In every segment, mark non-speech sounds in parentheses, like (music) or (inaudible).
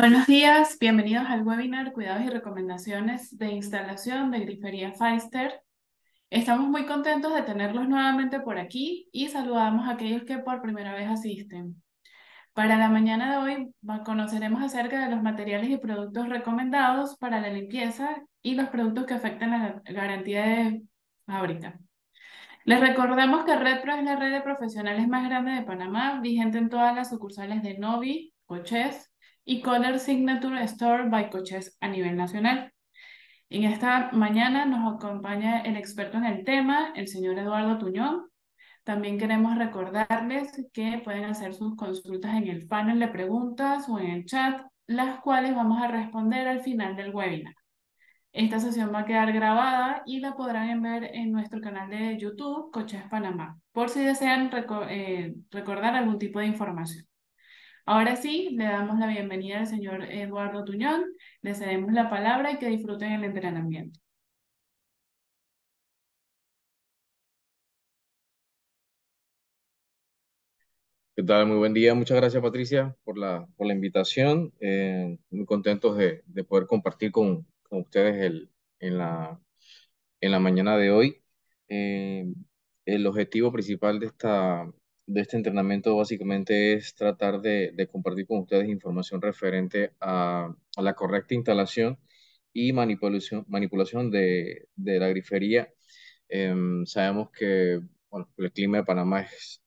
Buenos días, bienvenidos al webinar Cuidados y Recomendaciones de Instalación de Grifería Feister. Estamos muy contentos de tenerlos nuevamente por aquí y saludamos a aquellos que por primera vez asisten. Para la mañana de hoy conoceremos acerca de los materiales y productos recomendados para la limpieza y los productos que afectan a la garantía de fábrica. Les recordamos que RedPro es la red de profesionales más grande de Panamá, vigente en todas las sucursales de Novi, Coches, y Color Signature Store by Coches a nivel nacional. En esta mañana nos acompaña el experto en el tema, el señor Eduardo Tuñón. También queremos recordarles que pueden hacer sus consultas en el panel de preguntas o en el chat, las cuales vamos a responder al final del webinar. Esta sesión va a quedar grabada y la podrán ver en nuestro canal de YouTube, Coches Panamá, por si desean eh, recordar algún tipo de información. Ahora sí, le damos la bienvenida al señor Eduardo Tuñón, le cedemos la palabra y que disfruten el entrenamiento. ¿Qué tal? Muy buen día. Muchas gracias, Patricia, por la, por la invitación. Eh, muy contentos de, poder compartir con, ustedes el, en, la, en la mañana de hoy. Eh, el objetivo principal de esta, de este entrenamiento básicamente es tratar de, compartir con ustedes información referente a, la correcta instalación y manipulación, manipulación de, de la grifería. Em, sabemos que bueno, el clima de Panamá es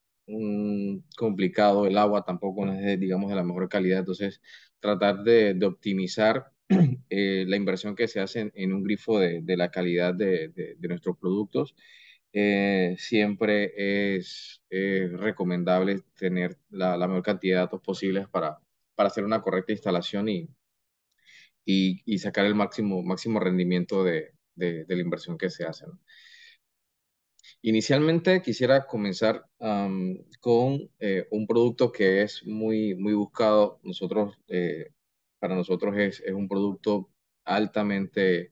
complicado, el agua tampoco es, de, digamos, de la mejor calidad, entonces tratar de, optimizar eh, la inversión que se hace en, un grifo de, de la calidad de, de, nuestros productos eh, siempre es eh, recomendable tener la, mayor cantidad de datos posibles para, para hacer una correcta instalación y, y, sacar el máximo, máximo rendimiento de, la inversión que se hace. Inicialmente quisiera comenzar con eh, un producto que es muy, muy buscado. Nosotros, para nosotros es un producto altamente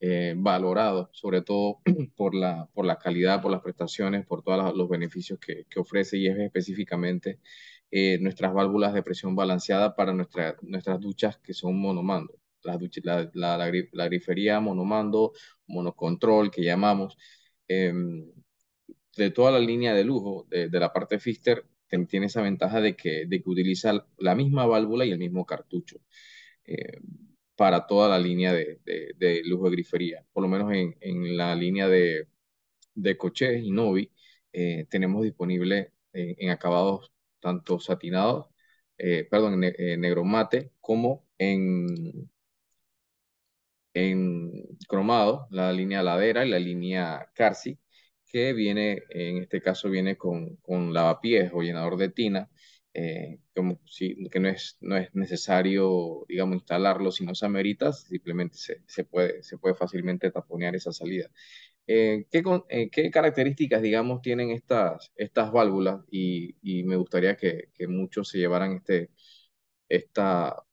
eh, valorado, sobre todo (clears throat) por la, por la calidad, por las prestaciones, por todos los beneficios que, ofrece y es específicamente eh, nuestras válvulas de presión balanceada para nuestras duchas que son monomando. La, la, la, grifería monomando, monocontrol que llamamos. Em, de toda la línea de lujo de, la parte Fister, tiene esa ventaja de que, de que utiliza la misma válvula y el mismo cartucho. Em, para toda la línea de, lujo de grifería. Por lo menos en, la línea de, coches y Novi eh, tenemos disponible eh, en, acabados tanto satinados, eh, perdón, en, negro mate, como en, en cromado, la línea ladera y la línea Carsi, que viene, en este caso viene con, con lavapiés o llenador de tina eh, como si, que no es, no es necesario, digamos, instalarlo si no se amerita, simplemente se, se, puede, se puede fácilmente taponear esa salida. Eh, ¿qué, eh, ¿qué, características, digamos, tienen estas, estas válvulas? Y, me gustaría que, que, muchos se llevaran este, esta,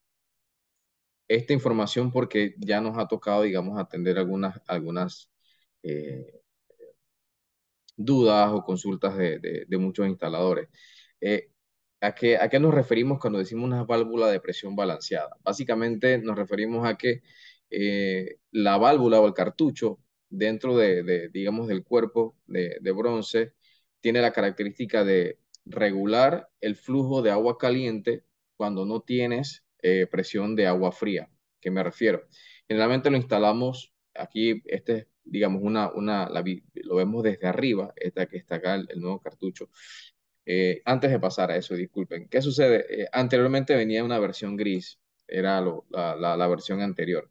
esta información porque ya nos ha tocado, digamos, atender algunas, algunas dudas o consultas de, de, de muchos instaladores. ¿A qué, nos referimos cuando decimos una válvula de presión balanceada? Básicamente nos referimos a que eh, la válvula o el cartucho dentro de, digamos, del cuerpo de, bronce tiene la característica de regular el flujo de agua caliente cuando no tienes eh, presión de agua fría. ¿Qué me refiero? Generalmente lo instalamos aquí, este digamos, una, una, lo vemos desde arriba, esta que está acá, el nuevo cartucho. Eh, antes de pasar a eso, disculpen, ¿qué sucede? Eh, anteriormente venía una versión gris, era la, versión anterior.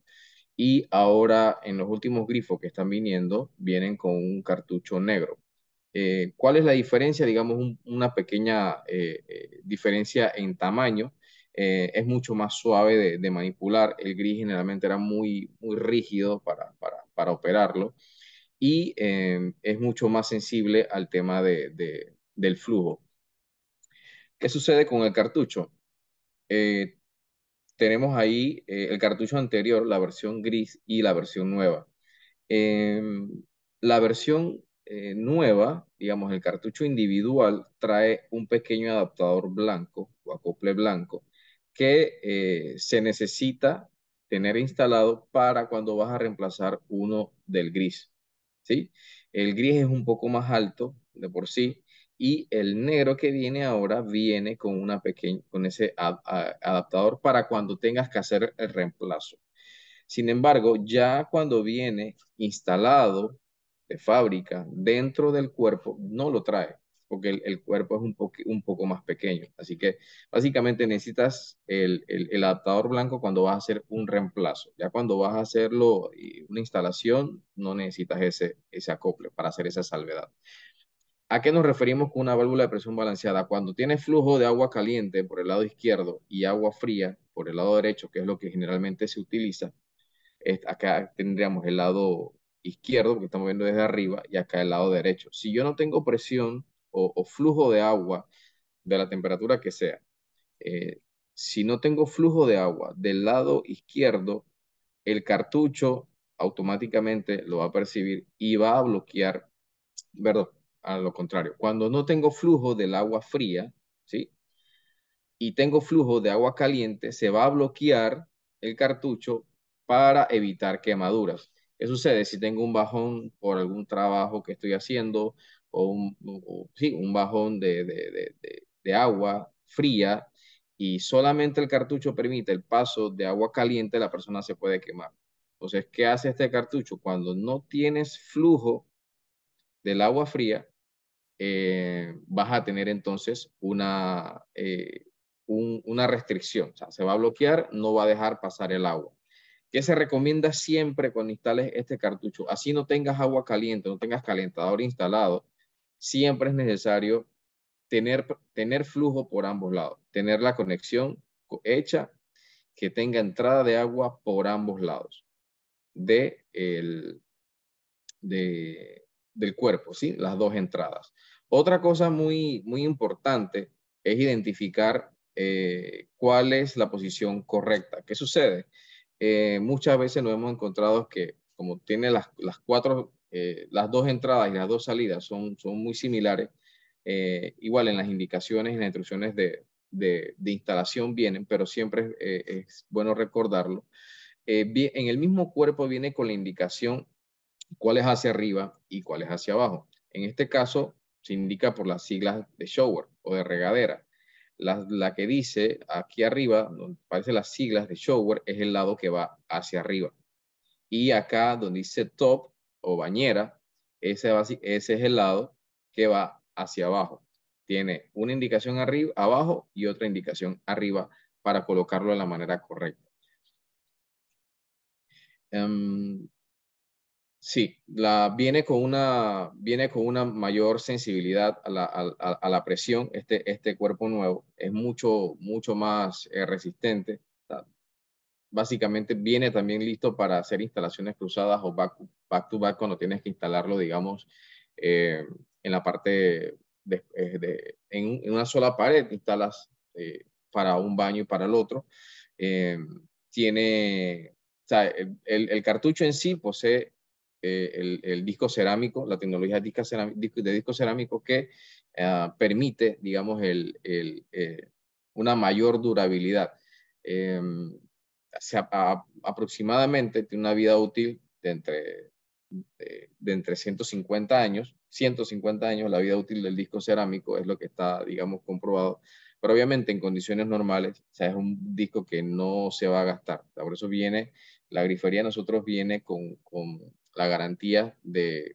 Y ahora en los últimos grifos que están viniendo, vienen con un cartucho negro. Eh, ¿Cuál es la diferencia? Digamos, una pequeña diferencia en tamaño. es mucho más suave de, manipular. El gris generalmente era muy, muy rígido para, para, operarlo y es mucho más sensible al tema de del flujo. ¿Qué sucede con el cartucho? Eh, tenemos ahí eh, el cartucho anterior, la versión gris y la versión nueva. Em, la versión eh, nueva, digamos, el cartucho individual trae un pequeño adaptador blanco o acople blanco que se necesita tener instalado para cuando vas a reemplazar uno del gris. ¿sí? El gris es un poco más alto de por sí y el negro que viene ahora viene con, una pequeña, con ese adaptador para cuando tengas que hacer el reemplazo. Sin embargo, ya cuando viene instalado de fábrica dentro del cuerpo, no lo trae, porque el, cuerpo es un, poco más pequeño. Así que básicamente necesitas el, adaptador blanco cuando vas a hacer un reemplazo. Ya cuando vas a hacerlo una instalación, no necesitas ese, ese acople para hacer esa salvedad. ¿A qué nos referimos con una válvula de presión balanceada? Cuando tiene flujo de agua caliente por el lado izquierdo y agua fría por el lado derecho, que es lo que generalmente se utiliza, acá tendríamos el lado izquierdo, que estamos viendo desde arriba, y acá el lado derecho. Si yo no tengo presión o, flujo de agua de la temperatura que sea, eh, si no tengo flujo de agua del lado izquierdo, el cartucho automáticamente lo va a percibir y va a bloquear, perdón, a lo contrario. Cuando no tengo flujo del agua fría, ¿sí? Y tengo flujo de agua caliente, se va a bloquear el cartucho para evitar quemaduras. ¿Qué sucede si tengo un bajón por algún trabajo que estoy haciendo o un, un bajón de, de, agua fría y solamente el cartucho permite el paso de agua caliente, la persona se puede quemar. Entonces, ¿qué hace este cartucho? Cuando no tienes flujo del agua fría, eh, vas a tener entonces una, eh, una restricción. O sea, se va a bloquear, no va a dejar pasar el agua. ¿Qué se recomienda siempre cuando instales este cartucho? Así no tengas agua caliente, no tengas calentador instalado, siempre es necesario tener, tener flujo por ambos lados, tener la conexión hecha que tenga entrada de agua por ambos lados de del cuerpo, ¿sí? Las dos entradas. Otra cosa muy, muy importante es identificar eh, cuál es la posición correcta. ¿Qué sucede? Eh, muchas veces nos hemos encontrado que como tiene las, cuatro, eh, las dos entradas y las dos salidas son, son muy similares, igual en las indicaciones y las instrucciones de, instalación vienen, pero siempre es, bueno recordarlo. en el mismo cuerpo viene con la indicación cuál es hacia arriba y cuál es hacia abajo. En este caso, se indica por las siglas de shower o de regadera. La, que dice aquí arriba, donde aparecen las siglas de shower, es el lado que va hacia arriba. Y acá donde dice top o bañera, ese, ese es el lado que va hacia abajo. Tiene una indicación arriba, abajo y otra indicación arriba para colocarlo de la manera correcta. Em, Sí, viene, con una, viene con una mayor sensibilidad a la, presión. Este, este cuerpo nuevo es mucho, mucho más eh, resistente. Básicamente viene también listo para hacer instalaciones cruzadas o back, to back cuando tienes que instalarlo, digamos, eh, en la parte de, eh, en, una sola pared, instalas para un baño y para el otro. tiene, el cartucho en sí posee eh, el, disco cerámico, la tecnología de disco cerámico, de disco cerámico que ah, permite, digamos, el, eh, una mayor durabilidad. Em, se aproximadamente tiene una vida útil de entre, de, de 150 años, 150 años la vida útil del disco cerámico es lo que está, digamos, comprobado pero obviamente en condiciones normales, sea, es un disco que no se va a gastar. Por eso viene, la grifería nosotros viene con la garantía de,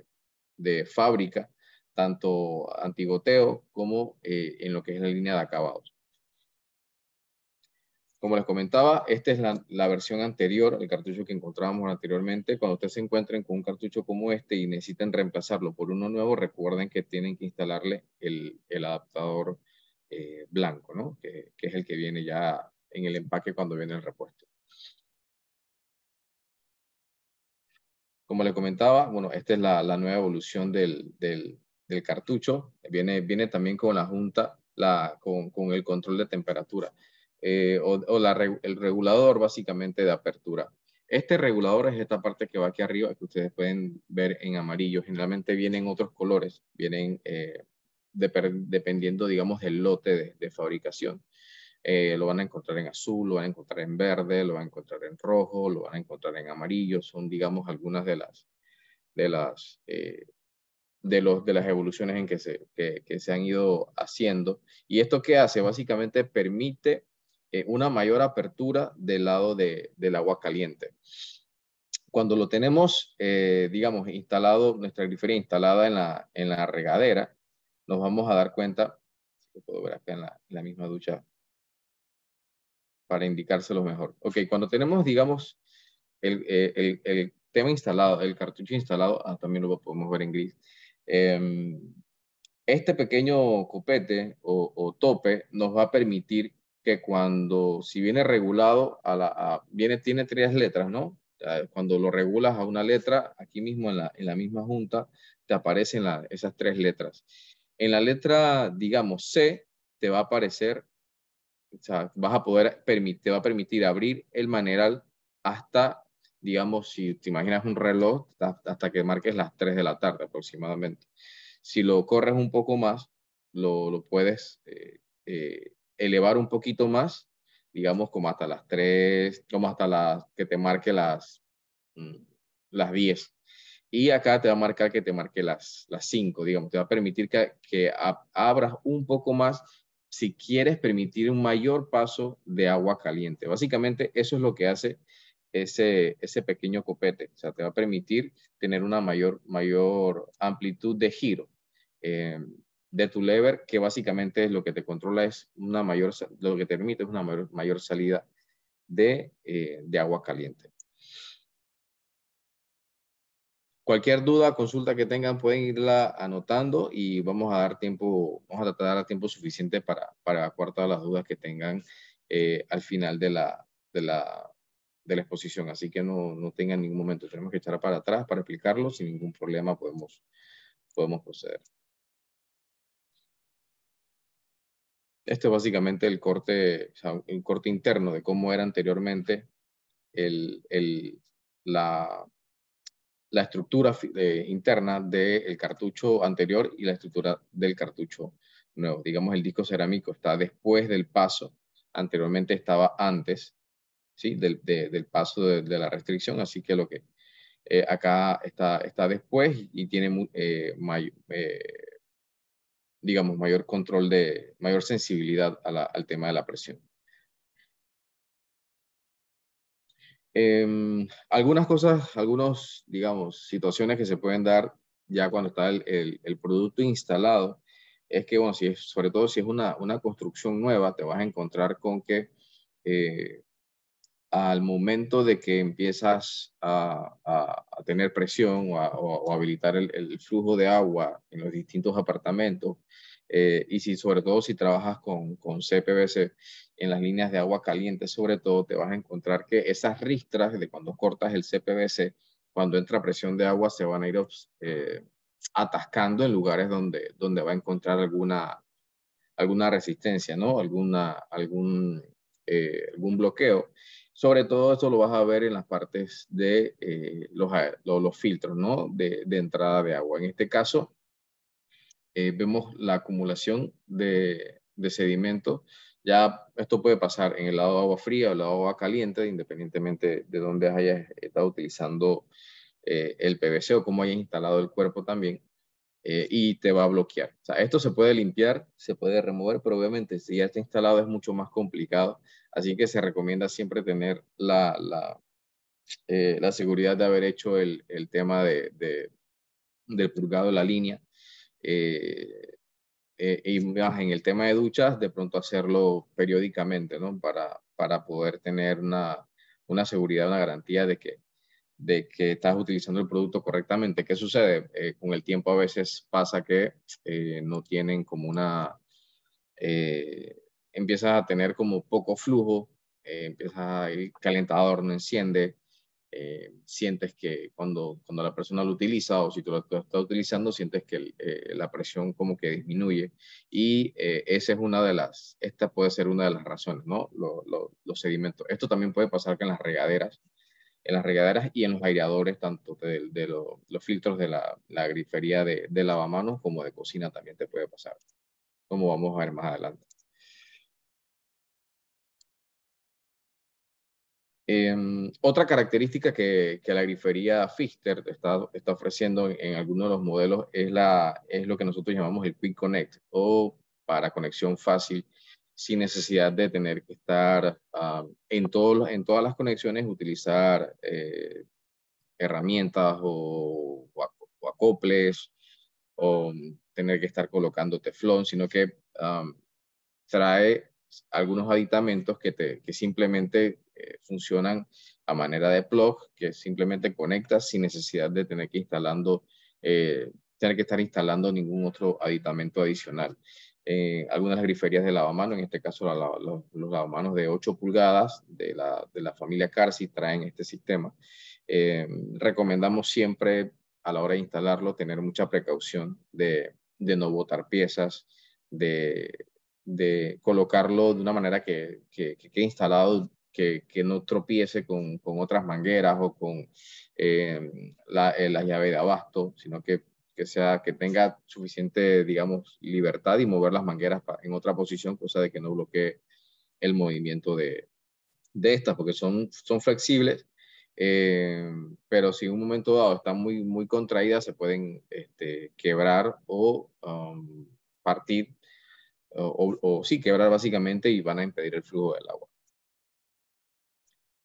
fábrica, tanto antigoteo como eh, en lo que es la línea de acabados. Como les comentaba, esta es la, versión anterior, el cartucho que encontrábamos anteriormente. Cuando ustedes se encuentren con un cartucho como este y necesiten reemplazarlo por uno nuevo, recuerden que tienen que instalarle el, adaptador eh, blanco, ¿no? que es el que viene ya en el empaque cuando viene el repuesto. Como le comentaba, bueno, esta es la, nueva evolución del, cartucho. Viene, viene también con la junta, la, con, el control de temperatura eh, o, el regulador básicamente de apertura. Este regulador es esta parte que va aquí arriba, que ustedes pueden ver en amarillo. Generalmente vienen otros colores, vienen eh, dependiendo, digamos, del lote de fabricación. Eh, lo van a encontrar en azul, lo van a encontrar en verde, lo van a encontrar en rojo, lo van a encontrar en amarillo. Son, digamos, algunas de las, de las, eh, de los, de las evoluciones en que se, que, se han ido haciendo. ¿Y esto qué hace? Básicamente permite eh, una mayor apertura del lado de, del agua caliente. Cuando lo tenemos, digamos, instalado, nuestra grifería instalada en la, en la regadera, nos vamos a dar cuenta, lo puedo ver acá en la, en la misma ducha para indicárselo mejor. Ok, cuando tenemos, digamos, el, eh, tema instalado, el cartucho instalado, ah, también lo podemos ver en gris. Em, este pequeño copete o, tope nos va a permitir que cuando, si viene regulado, a la, viene, tiene tres letras, ¿no? Ah, cuando lo regulas a una letra, aquí mismo en la, en la misma junta, te aparecen esas tres letras. En la letra, digamos, C, te va a aparecer o sea, vas a poder, te va a permitir abrir el maneral hasta, digamos, si te imaginas un reloj, hasta que marques las 3 de la tarde aproximadamente. Si lo corres un poco más, lo, puedes eh, eh, elevar un poquito más, digamos, como hasta las 3, como hasta las que te marque las, mm, las 10. Y acá te va a marcar que te marque las, las 5, digamos, te va a permitir que, que abras un poco más si quieres permitir un mayor paso de agua caliente. Básicamente eso es lo que hace ese, ese pequeño copete, o sea, te va a permitir tener una mayor, mayor amplitud de giro eh, de tu lever, que básicamente es lo que te controla, es una mayor, lo que te permite es una mayor, salida eh, de agua caliente. Cualquier duda, consulta que tengan, pueden irla anotando y vamos a dar tiempo, vamos a tratar de dar tiempo suficiente para, para todas las dudas que tengan eh, al final de la, de, la, de la exposición. Así que no, no tengan ningún momento, tenemos que echar para atrás para explicarlo, sin ningún problema podemos, podemos proceder. Este es básicamente el corte, corte interno de cómo era anteriormente el, el, la, la estructura interna del cartucho anterior y la estructura del cartucho nuevo. Digamos, el disco cerámico está después del paso, anteriormente estaba antes ¿sí? del, paso de, la restricción, así que lo que eh, acá está, está después y tiene eh, mayor, eh, digamos, mayor control de, mayor sensibilidad al tema de la presión. Em, algunas cosas, algunas, digamos, situaciones que se pueden dar ya cuando está el, producto instalado, es que, bueno, si sobre todo si es una, una, construcción nueva, te vas a encontrar con que eh, al momento de que empiezas a, a, tener presión o, a, habilitar el, flujo de agua en los distintos apartamentos, eh, y si sobre todo si trabajas con, con CPVC en las líneas de agua caliente, sobre todo te vas a encontrar que esas ristras de cuando cortas el CPVC, cuando entra presión de agua, se van a ir eh, atascando en lugares donde, donde va a encontrar alguna, alguna resistencia, ¿no? Alguna, algún, eh, algún bloqueo. Sobre todo eso lo vas a ver en las partes de los, los, los, filtros, ¿no? De, de entrada de agua. En este caso, eh, vemos la acumulación de, de, sedimento. Ya esto puede pasar en el lado de agua fría o el lado de agua caliente, independientemente de dónde hayas estado utilizando eh, el PVC o cómo hayas instalado el cuerpo también. Eh, y te va a bloquear. esto se puede limpiar, se puede remover, pero obviamente si ya está instalado es mucho más complicado. Así que se recomienda siempre tener la, la, seguridad de haber hecho el, tema de, de, del purgado de la línea eh, eh, y más en el tema de duchas, de pronto hacerlo periódicamente, ¿no? Para, para poder tener una, una seguridad, una garantía de que, de que estás utilizando el producto correctamente. ¿Qué sucede? Eh, con el tiempo a veces pasa que no tienen como una... Eh, empiezas a tener como poco flujo, empieza el calentador no enciende, eh, sientes que cuando, cuando la persona lo utiliza o si tú lo, estás utilizando, sientes que eh, la presión como que disminuye. Y eh, esa es una de las, esta puede ser una de las razones, ¿no? los sedimentos. Esto también puede pasar que en las regaderas, en las regaderas y en los aireadores, tanto de, los filtros de la, la grifería de, de lavamanos como de cocina también te puede pasar, como vamos a ver más adelante. Em, otra característica que, la grifería Fister está, está ofreciendo en, algunos de los modelos es, la, es lo que nosotros llamamos el Quick Connect o para conexión fácil sin necesidad de tener que estar en, todos, en todas las conexiones, utilizar eh, herramientas o, o, acoples o tener que estar colocando teflón, sino que trae algunos aditamentos que, te, que simplemente eh, funcionan a manera de plug que simplemente conecta sin necesidad de tener que instalando, eh, tener que estar instalando ningún otro aditamento adicional. Eh, algunas griferías de lavamanos, en este caso los, lavamanos de 8 pulgadas de la, de la familia Carsi traen este sistema. recomendamos siempre a la hora de instalarlo tener mucha precaución de, de no botar piezas, de de colocarlo de una manera que, que, que, quede instalado que, no tropiece con, con, otras mangueras o con eh, la, eh, la, llave de abasto, sino que, que, sea, que tenga suficiente, digamos, libertad y mover las mangueras en otra posición, cosa de que no bloquee el movimiento de, de estas, porque son, son flexibles, eh, pero si en un momento dado están muy, muy contraídas, se pueden este, quebrar o um, partir, o sí, quebrar básicamente y van a impedir el flujo del agua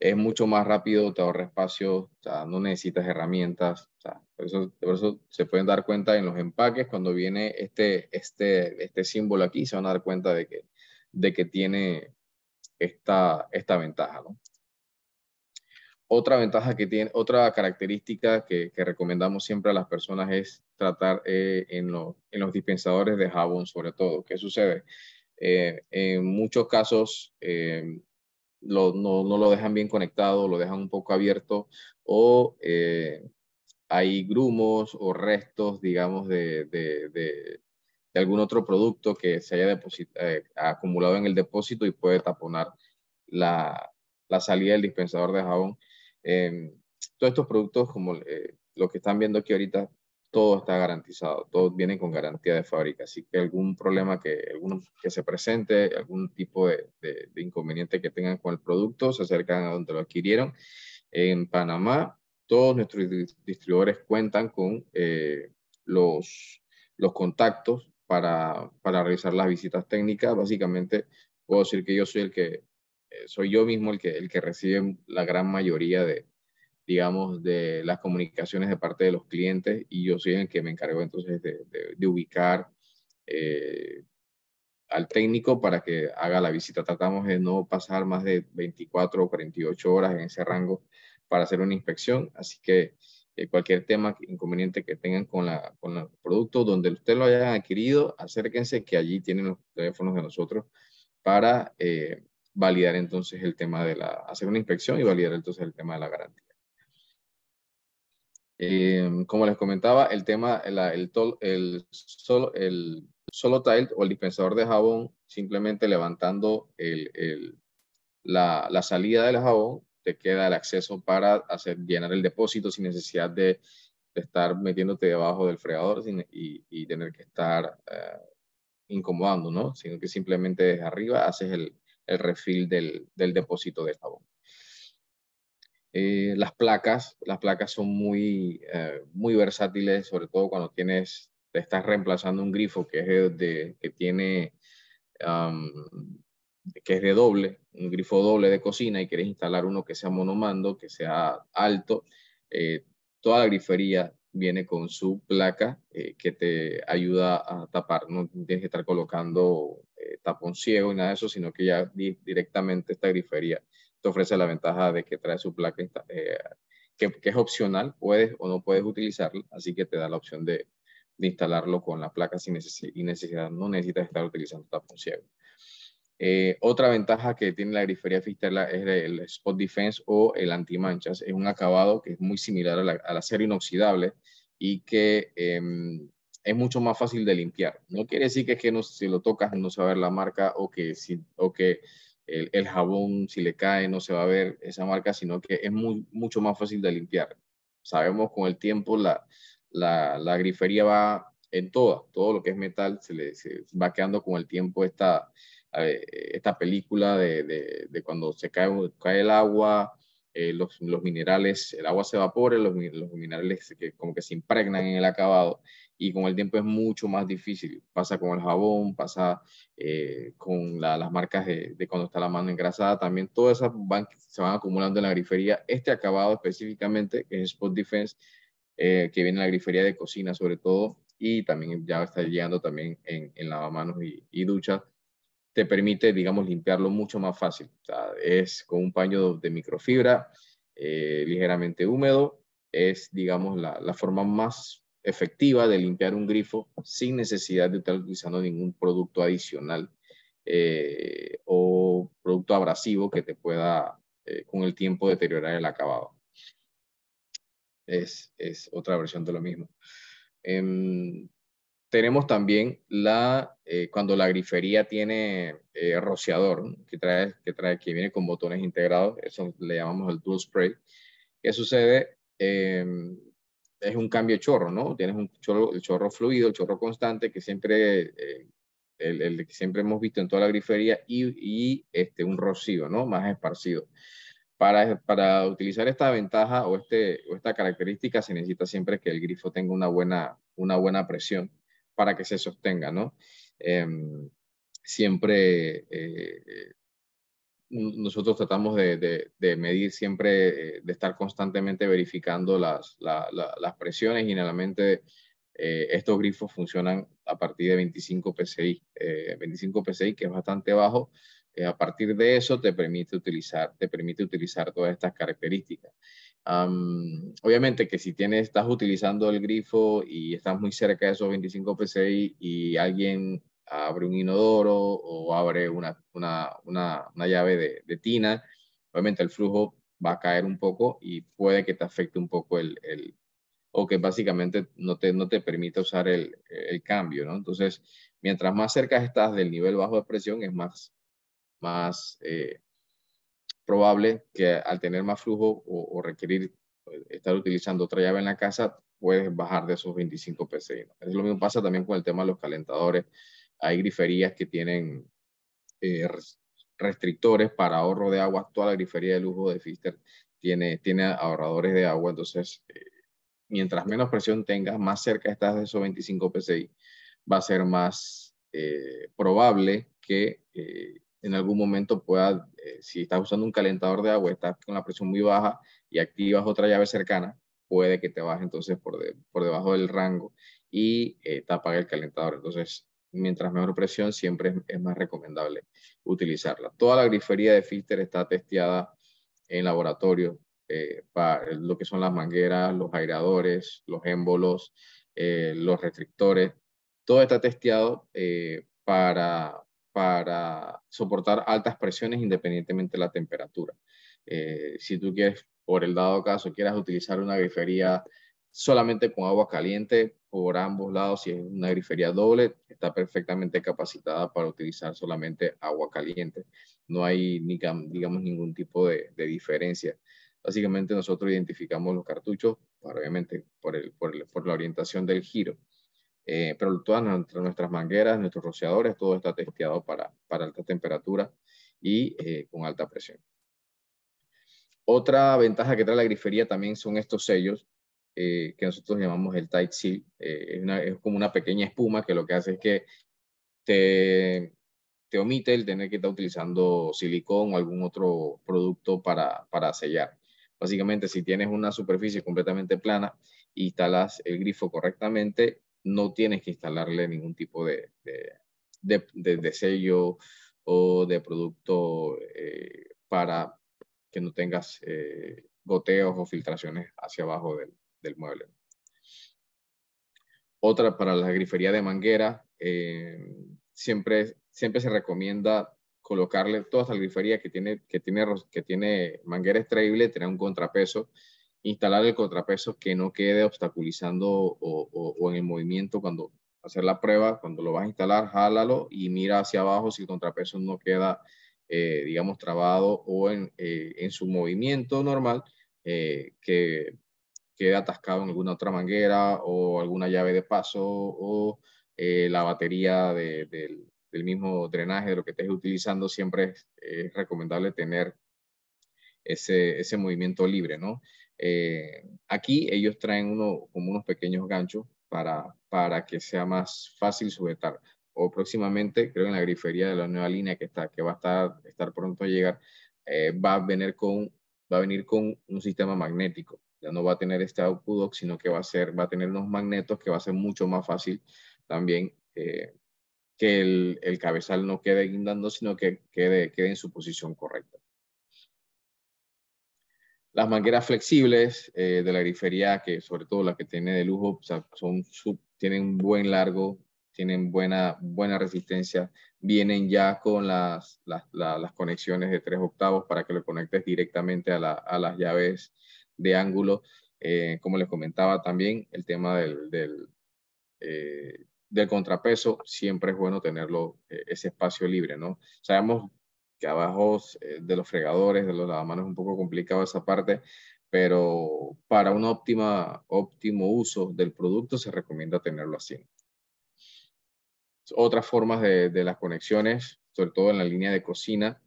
es mucho más rápido, te ahorra espacio, o sea, no necesitas herramientas. O sea, por, eso, se pueden dar cuenta en los empaques, cuando viene este, este, este símbolo aquí, se van a dar cuenta de que, de que tiene esta, esta ventaja. ¿no? Otra ventaja que tiene, otra característica que, recomendamos siempre a las personas es tratar eh, en, en los dispensadores de jabón, sobre todo. ¿Qué sucede? Eh, en muchos casos, eh, no, no, lo dejan bien conectado, lo dejan un poco abierto o eh, hay grumos o restos, digamos, de, de, algún otro producto que se haya eh, acumulado en el depósito y puede taponar la, salida del dispensador de jabón. Em, todos estos productos, como eh, lo que están viendo aquí ahorita, todo está garantizado, todo viene con garantía de fábrica, así que algún problema que, que se presente, algún tipo de, inconveniente que tengan con el producto, se acercan a donde lo adquirieron. En Panamá, todos nuestros distribuidores cuentan con eh, los, los contactos para, para realizar las visitas técnicas. Básicamente, puedo decir que yo soy el que, eh, soy yo mismo el que, el que recibe la gran mayoría de, digamos, de las comunicaciones de parte de los clientes y yo soy el que me encargo entonces de, ubicar eh, al técnico para que haga la visita. Tratamos de no pasar más de 24 o 48 horas en ese rango para hacer una inspección, así que eh, cualquier tema inconveniente que tengan con, la, con el producto, donde usted lo haya adquirido, acérquense que allí tienen los teléfonos de nosotros para eh, validar entonces el tema de la, hacer una inspección y validar entonces el tema de la garantía. Em, como les comentaba, el tema, el, el, solo, el solo tilt o el dispensador de jabón, simplemente levantando la, la, salida del jabón, te queda el acceso para hacer, llenar el depósito sin necesidad de, estar metiéndote debajo del fregador y, tener que estar eh, incomodando, ¿no? Sino que simplemente desde arriba haces el, refil del, del depósito de jabón. Eh, las placas, las placas son muy, eh, muy versátiles, sobre todo cuando tienes, te estás reemplazando un grifo que es de, que tiene, que es de doble, un grifo doble de cocina y quieres instalar uno que sea monomando, que sea alto. Eh, toda la grifería viene con su placa que te ayuda a tapar, no tienes que estar colocando tapón ciego y nada de eso, sino que ya directamente esta grifería te ofrece la ventaja de que trae su placa que, es opcional, puedes o no puedes utilizarla, así que te da la opción de, instalarlo con la placa sin necesidad, no necesitas estar utilizando tapón ciego. Eh, otra ventaja que tiene la grifería Fisterla es el Spot Defense o el antimanchas. Es un acabado que es muy similar a la, al acero inoxidable y que em, es mucho más fácil de limpiar. No quiere decir que, es que no, si lo tocas no se va la marca o que, si, o que el, jabón, si le cae, no se va a ver esa marca, sino que es mucho más fácil de limpiar. Sabemos con el tiempo la, la, grifería va en toda, todo lo que es metal se le va quedando con el tiempo esta, eh, esta película de, cuando se cae, cae el agua, eh, los, minerales, el agua se evapora, los, los minerales como que se impregnan en el acabado y con el tiempo es mucho más difícil. Pasa con el jabón, pasa eh, con las marcas de, cuando está la mano engrasada, también todas esas van, se van acumulando en la grifería. Este acabado específicamente, que es Spot Defense, eh, que viene en la grifería de cocina sobre todo, y también ya está llegando también en, en lavamanos y, y duchas, te permite, digamos, limpiarlo mucho más fácil. es con un paño de, microfibra, eh, ligeramente húmedo, es, digamos, la, la forma más efectiva de limpiar un grifo sin necesidad de estar utilizando ningún producto adicional eh, o producto abrasivo que te pueda eh, con el tiempo deteriorar el acabado. Es, otra versión de lo mismo. Em, tenemos también la, eh, cuando la grifería tiene rociador, que, trae, que, trae, que viene con botones integrados, eso le llamamos el dual spray. ¿Qué sucede? Em, es un cambio de chorro, ¿no? Tienes un chorro, el chorro fluido, el chorro constante, que siempre, eh, el, que siempre hemos visto en toda la grifería, y, y este, un rocío, ¿no? Más esparcido. Para, para utilizar esta ventaja o, este, o esta característica se necesita siempre que el grifo tenga una buena, una buena presión para que se sostenga, ¿no? Em, siempre eh, eh, nosotros tratamos de, medir siempre, eh, de estar constantemente verificando las, la, las presiones. Generalmente eh, estos grifos funcionan a partir de 25 PSI, 25 PSI que es bastante bajo. Eh, a partir de eso te permite utilizar, te permite utilizar todas estas características. obviamente que si tienes, estás utilizando el grifo y estás muy cerca de esos 25 PSI y alguien abre un inodoro o abre una, una, una, llave de, tina, obviamente el flujo va a caer un poco y puede que te afecte un poco el, o que básicamente no te, no te permite usar el, cambio, ¿no? Entonces, mientras más cerca estás del nivel bajo de presión, es más, más eh, probable que al tener más flujo o, requerir eh, estar utilizando otra llave en la casa, puedes bajar de esos 25 PSI. Es lo mismo pasa también con el tema de los calentadores hay griferías que tienen eh, restrictores para ahorro de agua. Toda la grifería de lujo de Fister tiene, tiene ahorradores de agua. Entonces, eh, mientras menos presión tengas, más cerca estás de esos 25 PSI, va a ser más eh, probable que en algún momento pueda, si estás usando un calentador de agua, estás con la presión muy baja y activas otra llave cercana, puede que te bajes entonces por, por debajo del rango y te apague el calentador. Entonces, mientras mejor presión siempre es, más recomendable utilizarla. Toda la grifería de Filter está testeada en laboratorio eh, para lo que son las mangueras, los aireadores, los émbolos, eh, los restrictores. Todo está testeado eh, para, para soportar altas presiones independientemente de la temperatura. si tú quieres, por el dado caso, quieras utilizar una grifería solamente con agua caliente por ambos lados. Si es una grifería doble, está perfectamente capacitada para utilizar solamente agua caliente. No hay, digamos, ningún tipo de, diferencia. Básicamente nosotros identificamos los cartuchos, obviamente por, por, la orientación del giro. Eh, pero todas nuestras mangueras, nuestros rociadores, todo está testeado para, alta temperatura y eh, con alta presión. Otra ventaja que trae la grifería también son estos sellos eh, que nosotros llamamos el tight seal eh, es, como una pequeña espuma que lo que hace es que te, te omite el tener que estar utilizando silicón o algún otro producto para, para sellar. Básicamente, si tienes una superficie completamente plana e instalas el grifo correctamente, no tienes que instalarle ningún tipo de, de, de, de, sello o de producto eh, para que no tengas goteos o filtraciones hacia abajo del, del mueble. Otra para la grifería de manguera, eh, siempre, siempre se recomienda colocarle toda esta grifería que tiene, que tiene, que tiene manguera extraíble, tener un contrapeso, instalar el contrapeso que no quede obstaculizando o, en el movimiento cuando hacer la prueba, cuando lo vas a instalar, jálalo y mira hacia abajo si el contrapeso no queda, eh, digamos, trabado o en, eh, su movimiento normal, que quede atascado en alguna otra manguera o alguna llave de paso o eh, la batería del mismo drenaje de lo que estés utilizando, siempre es, recomendable tener ese, ese, movimiento libre, ¿no? Eh, aquí ellos traen uno, como unos pequeños ganchos para, para que sea más fácil sujetar. O próximamente, creo en la grifería de la nueva línea que, está, que va a estar, estar pronto a llegar, eh, va, a venir con, va a venir con un sistema magnético ya no va a tener este output sino que va a, ser, va a tener unos magnetos que va a ser mucho más fácil también eh, que el, cabezal no quede guindando, sino que quede, quede en su posición correcta. Las mangueras flexibles eh, de la grifería, que sobre todo la que tiene de lujo, son tienen buen largo, tienen buena, buena resistencia, vienen ya con las, conexiones de tres octavos para que lo conectes directamente a, a las llaves de ángulo. Eh, como les comentaba también, el tema del, del, eh, contrapeso, siempre es bueno tenerlo, eh, ese espacio libre, ¿no? Sabemos que abajo de los fregadores, de los lavamanos, es un poco complicado esa parte, pero para un óptima, óptimo uso del producto se recomienda tenerlo así. Otras formas de, las conexiones, sobre todo en la línea de cocina,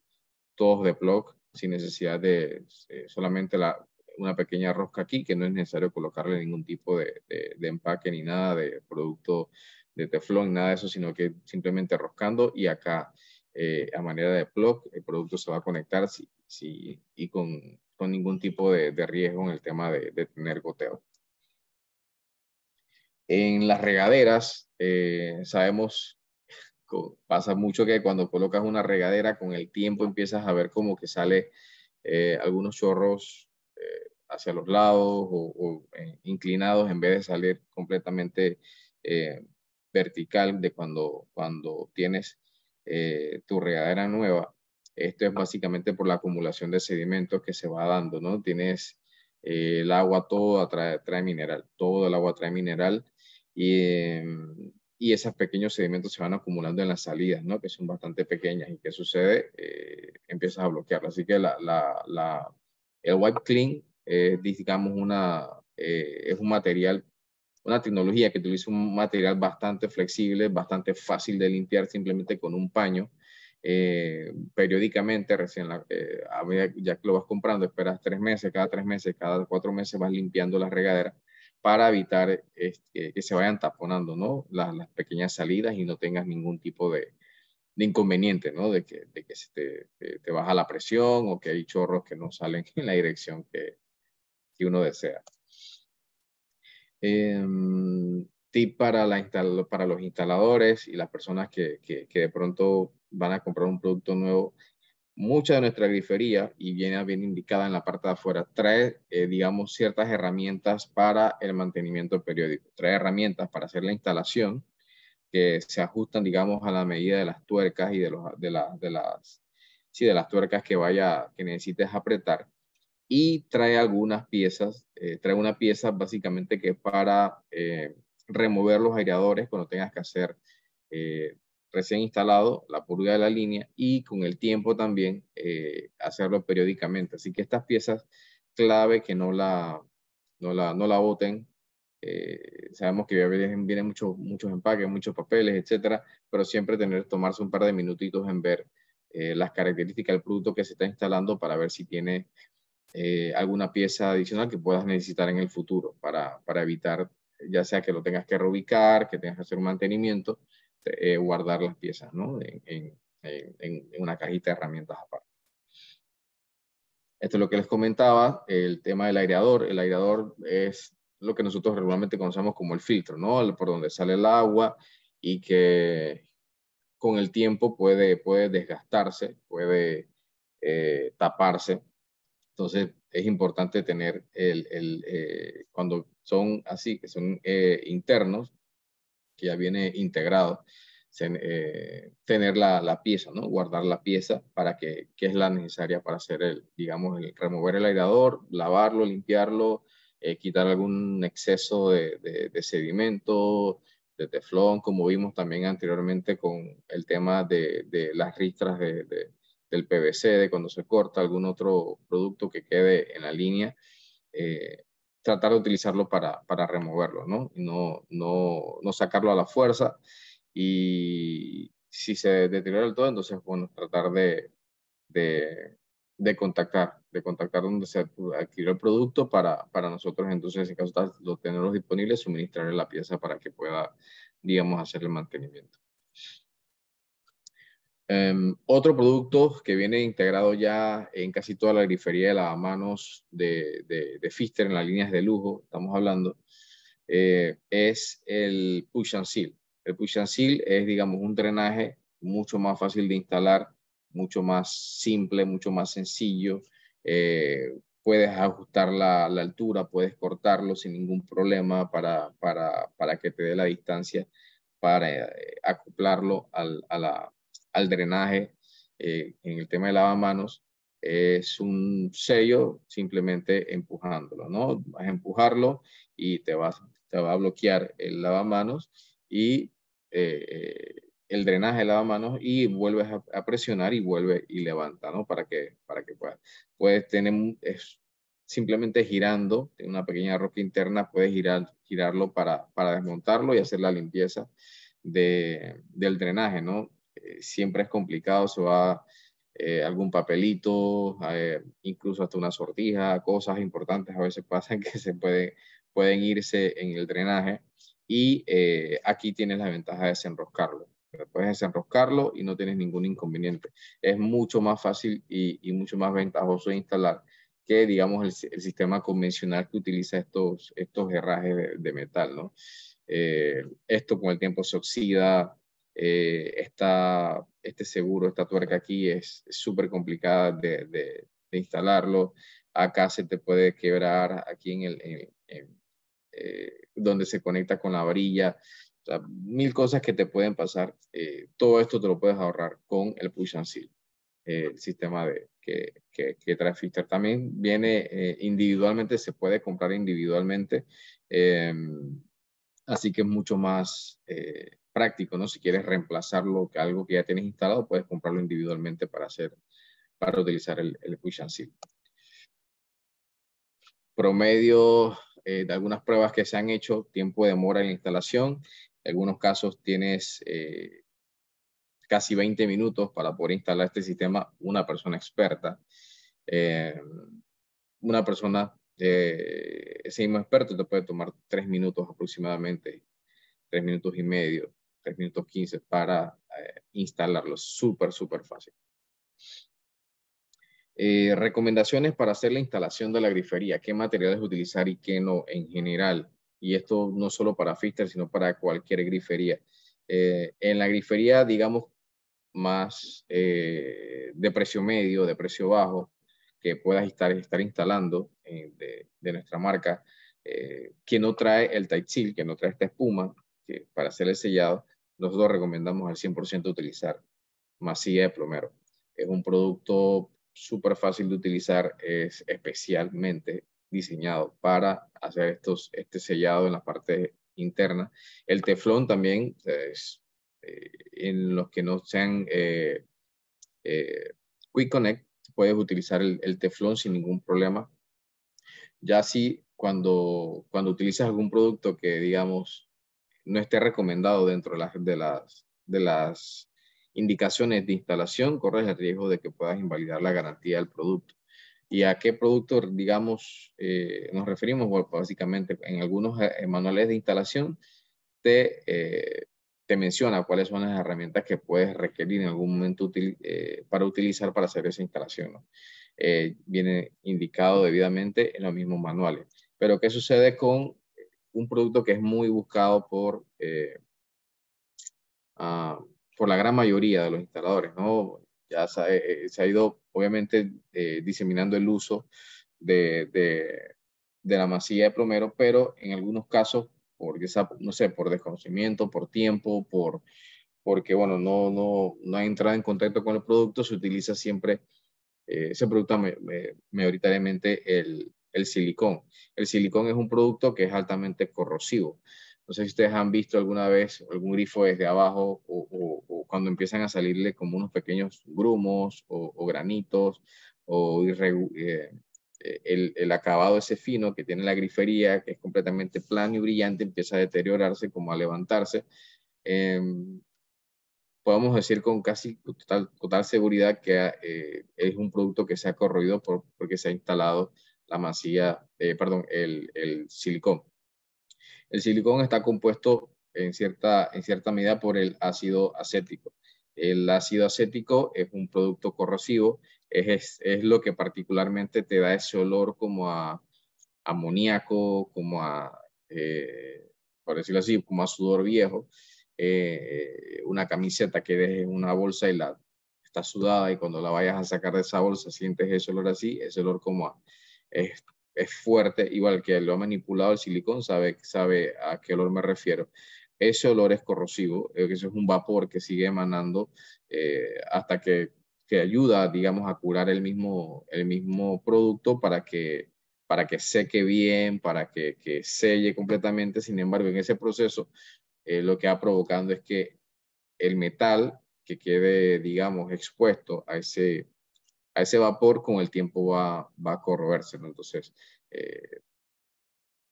todos de plug, sin necesidad de solamente la, una pequeña rosca aquí, que no es necesario colocarle ningún tipo de, empaque ni nada de producto de teflón, nada de eso, sino que simplemente roscando y acá eh, a manera de plug el producto se va a conectar y con, ningún tipo de, riesgo en el tema de, tener goteo. En las regaderas eh, sabemos, pasa mucho que cuando colocas una regadera con el tiempo empiezas a ver como que sale eh, algunos chorros hacia los lados o, inclinados en vez de salir completamente eh, vertical de cuando, cuando tienes eh, tu regadera nueva. Esto es ah. básicamente por la acumulación de sedimentos que se va dando, ¿no? Tienes eh, el agua, todo trae mineral, todo el agua trae mineral y, em, y esos pequeños sedimentos se van acumulando en las salidas, ¿no? Que son bastante pequeñas y ¿qué sucede? empiezas a bloquearlo. Así que la, la, la el wipe clean es, digamos, una, eh, es un material, una tecnología que utiliza un material bastante flexible, bastante fácil de limpiar simplemente con un paño. Eh, periódicamente, recién eh, ya que lo vas comprando, esperas tres meses, cada tres meses, cada cuatro meses vas limpiando la regadera para evitar este, que se vayan taponando ¿no? las, pequeñas salidas y no tengas ningún tipo de, inconveniente, ¿no? de que, de que se te, baja la presión o que hay chorros que no salen (laughs) en la dirección que, que uno desea. Eh, tip para, la para los instaladores y las personas que, de pronto van a comprar un producto nuevo. Mucha de nuestra grifería, y viene bien indicada en la parte de afuera, trae, eh, digamos, ciertas herramientas para el mantenimiento periódico. Trae herramientas para hacer la instalación que se ajustan, digamos, a la medida de las tuercas y de, los, de, de las, sí, de las tuercas que, vaya, que necesites apretar y trae algunas piezas, eh, trae una pieza básicamente que es para eh, remover los aireadores cuando tengas que hacer eh, recién instalado la purga de la línea y con el tiempo también hacerlo periódicamente. Así que estas piezas clave que no la, no la, no la boten. sabemos que vienen, vienen muchos, muchos empaques, muchos papeles, etcétera, pero siempre tener, tomarse un par de minutitos en ver las características del producto que se está instalando para ver si tiene eh, alguna pieza adicional que puedas necesitar en el futuro para, para, evitar, ya sea que lo tengas que reubicar, que tengas que hacer un mantenimiento, eh, guardar las piezas ¿no? en, en, una cajita de herramientas aparte. Esto es lo que les comentaba, el tema del aireador. El aireador es lo que nosotros regularmente conocemos como el filtro, ¿no? por donde sale el agua y que con el tiempo puede, puede desgastarse, puede eh, taparse entonces, es importante tener el, eh, cuando son así, que son eh, internos, que ya viene integrado, eh, tener la, la, pieza, ¿no? Guardar la pieza para que, que, es la necesaria para hacer el, digamos, el remover el aireador lavarlo, limpiarlo, quitar algún exceso de, de, sedimento, de teflón, como vimos también anteriormente con el tema de, de las ristras de, del PVC, de cuando se corta, algún otro producto que quede en la línea, eh, tratar de utilizarlo para, para removerlo, ¿no? no, no, no sacarlo a la fuerza. Y si se deteriora el todo, entonces, bueno, tratar de, de, de contactar, de contactar donde se adquirió el producto para, para nosotros, entonces, en caso de tenerlos disponibles, suministrarle la pieza para que pueda, digamos, hacer el mantenimiento. Em, otro producto que viene integrado ya en casi toda la grifería de lavamanos de, de, Fister, en las líneas de lujo, estamos hablando, eh, es el push and seal. El push and seal es, digamos, un drenaje mucho más fácil de instalar, mucho más simple, mucho más sencillo. Eh, puedes ajustar la, altura, puedes cortarlo sin ningún problema para, para, para que te dé la distancia para eh, acoplarlo al, a la, al drenaje eh, en el tema de lavamanos es un sello simplemente empujándolo, ¿no? Vas a empujarlo y te, vas, te va a bloquear el lavamanos y eh, eh, el drenaje del lavamanos y vuelves a, presionar y vuelve y levanta, ¿no? Para que, para que puedas. Puedes tener, es, simplemente girando, tiene una pequeña roca interna, puedes girar, girarlo para, para desmontarlo y hacer la limpieza de, del drenaje, ¿no? Eh, siempre es complicado, se va eh, algún papelito, eh, incluso hasta una sortija, cosas importantes a veces (laughs) pasan que se pueden irse en el drenaje y aquí tienes la ventaja de desenroscarlo. Puedes desenroscarlo y no tienes ningún inconveniente. Es mucho más fácil y, mucho más ventajoso de instalar que, digamos, el, sistema convencional que utiliza estos, estos herrajes de, metal, esto con el tiempo se oxida, eh, esta, este seguro, esta tuerca aquí es súper complicada de, instalarlo. Acá se te puede quebrar aquí en el, eh, donde se conecta con la varilla. mil cosas que te pueden pasar. Eh, todo esto te lo puedes ahorrar con el Push and Seal, el sistema de, que, que, que trae Fister. También viene individualmente, se puede comprar individualmente. así que es mucho más práctico, ¿no? Si quieres reemplazarlo, que algo que ya tienes instalado, puedes comprarlo individualmente para hacer, para utilizar el, Push and Seal. Promedio eh, de algunas pruebas que se han hecho, tiempo de demora en la instalación. En algunos casos tienes eh, casi 20 minutos para poder instalar este sistema una persona experta. Eh, una persona, ese mismo experto, te puede tomar 3 minutos aproximadamente, tres minutos y medio. 3 minutos 15 para eh, instalarlo. Súper, súper fácil. Eh, recomendaciones para hacer la instalación de la grifería, qué materiales utilizar y qué no en general. Y esto no solo para Fister, sino para cualquier grifería. Eh, en la grifería, digamos, más de precio medio, de precio bajo, que puedas estar, estar instalando de, nuestra marca, que no trae el tight que no trae esta espuma que, para hacer el sellado, nosotros recomendamos al 100% utilizar masilla de plomero. Es un producto súper fácil de utilizar, es especialmente diseñado para hacer estos, este sellado en la parte interna. El teflón también, es, eh, en los que no sean eh, eh, Quick Connect, puedes utilizar el, teflón sin ningún problema. Ya si cuando, cuando utilizas algún producto que, digamos, no esté recomendado dentro de las, de las, de las indicaciones de instalación, corres el riesgo de que puedas invalidar la garantía del producto. ¿Y a qué producto, digamos, eh, nos referimos? Pues, básicamente en algunos eh, eh, manuales de instalación te, te menciona cuáles son las herramientas que puedes requerir en algún momento útil para utilizar para hacer esa instalación. viene indicado debidamente en los mismos manuales. Pero ¿qué sucede con un producto que es muy buscado por, eh, ah, por la gran mayoría de los instaladores, ¿no? Ya se ha, eh, ido, obviamente, eh, diseminando el uso de, la masilla de plomero, pero en algunos casos, por, no sé, por desconocimiento, por tiempo, por, porque, bueno, no, no, no ha entrado en contacto con el producto, se utiliza siempre, ese se producta mayoritariamente el, el silicón. El silicón es un producto que es altamente corrosivo. No sé si ustedes han visto alguna vez algún grifo desde abajo o, cuando empiezan a salirle como unos pequeños grumos o, granitos o eh, eh, el, acabado ese fino que tiene la grifería, que es completamente plano y brillante, empieza a deteriorarse, como a levantarse. Em, podemos decir con casi total, seguridad que eh, es un producto que se ha corroído porque se ha instalado la masilla, eh, perdón, el, el, silicón. El silicón está compuesto en cierta, en cierta medida por el ácido acético. El ácido acético es un producto corrosivo, es, lo que particularmente te da ese olor como a amoníaco, como a, eh, por decirlo así, como a sudor viejo. Eh, una camiseta que dejes en una bolsa y la está sudada y cuando la vayas a sacar de esa bolsa sientes ese olor así, ese olor como a, es, fuerte, igual que lo ha manipulado el silicón, sabe, sabe a qué olor me refiero. Ese olor es corrosivo, eh, eso es un vapor que sigue emanando eh, hasta que, que, ayuda, digamos, a curar el mismo, el mismo producto para que, para que seque bien, para que, que selle completamente. Sin embargo, en ese proceso, eh, lo que va provocando es que el metal que quede, digamos, expuesto a ese, a ese vapor con el tiempo va, a corroerse. Entonces, eh,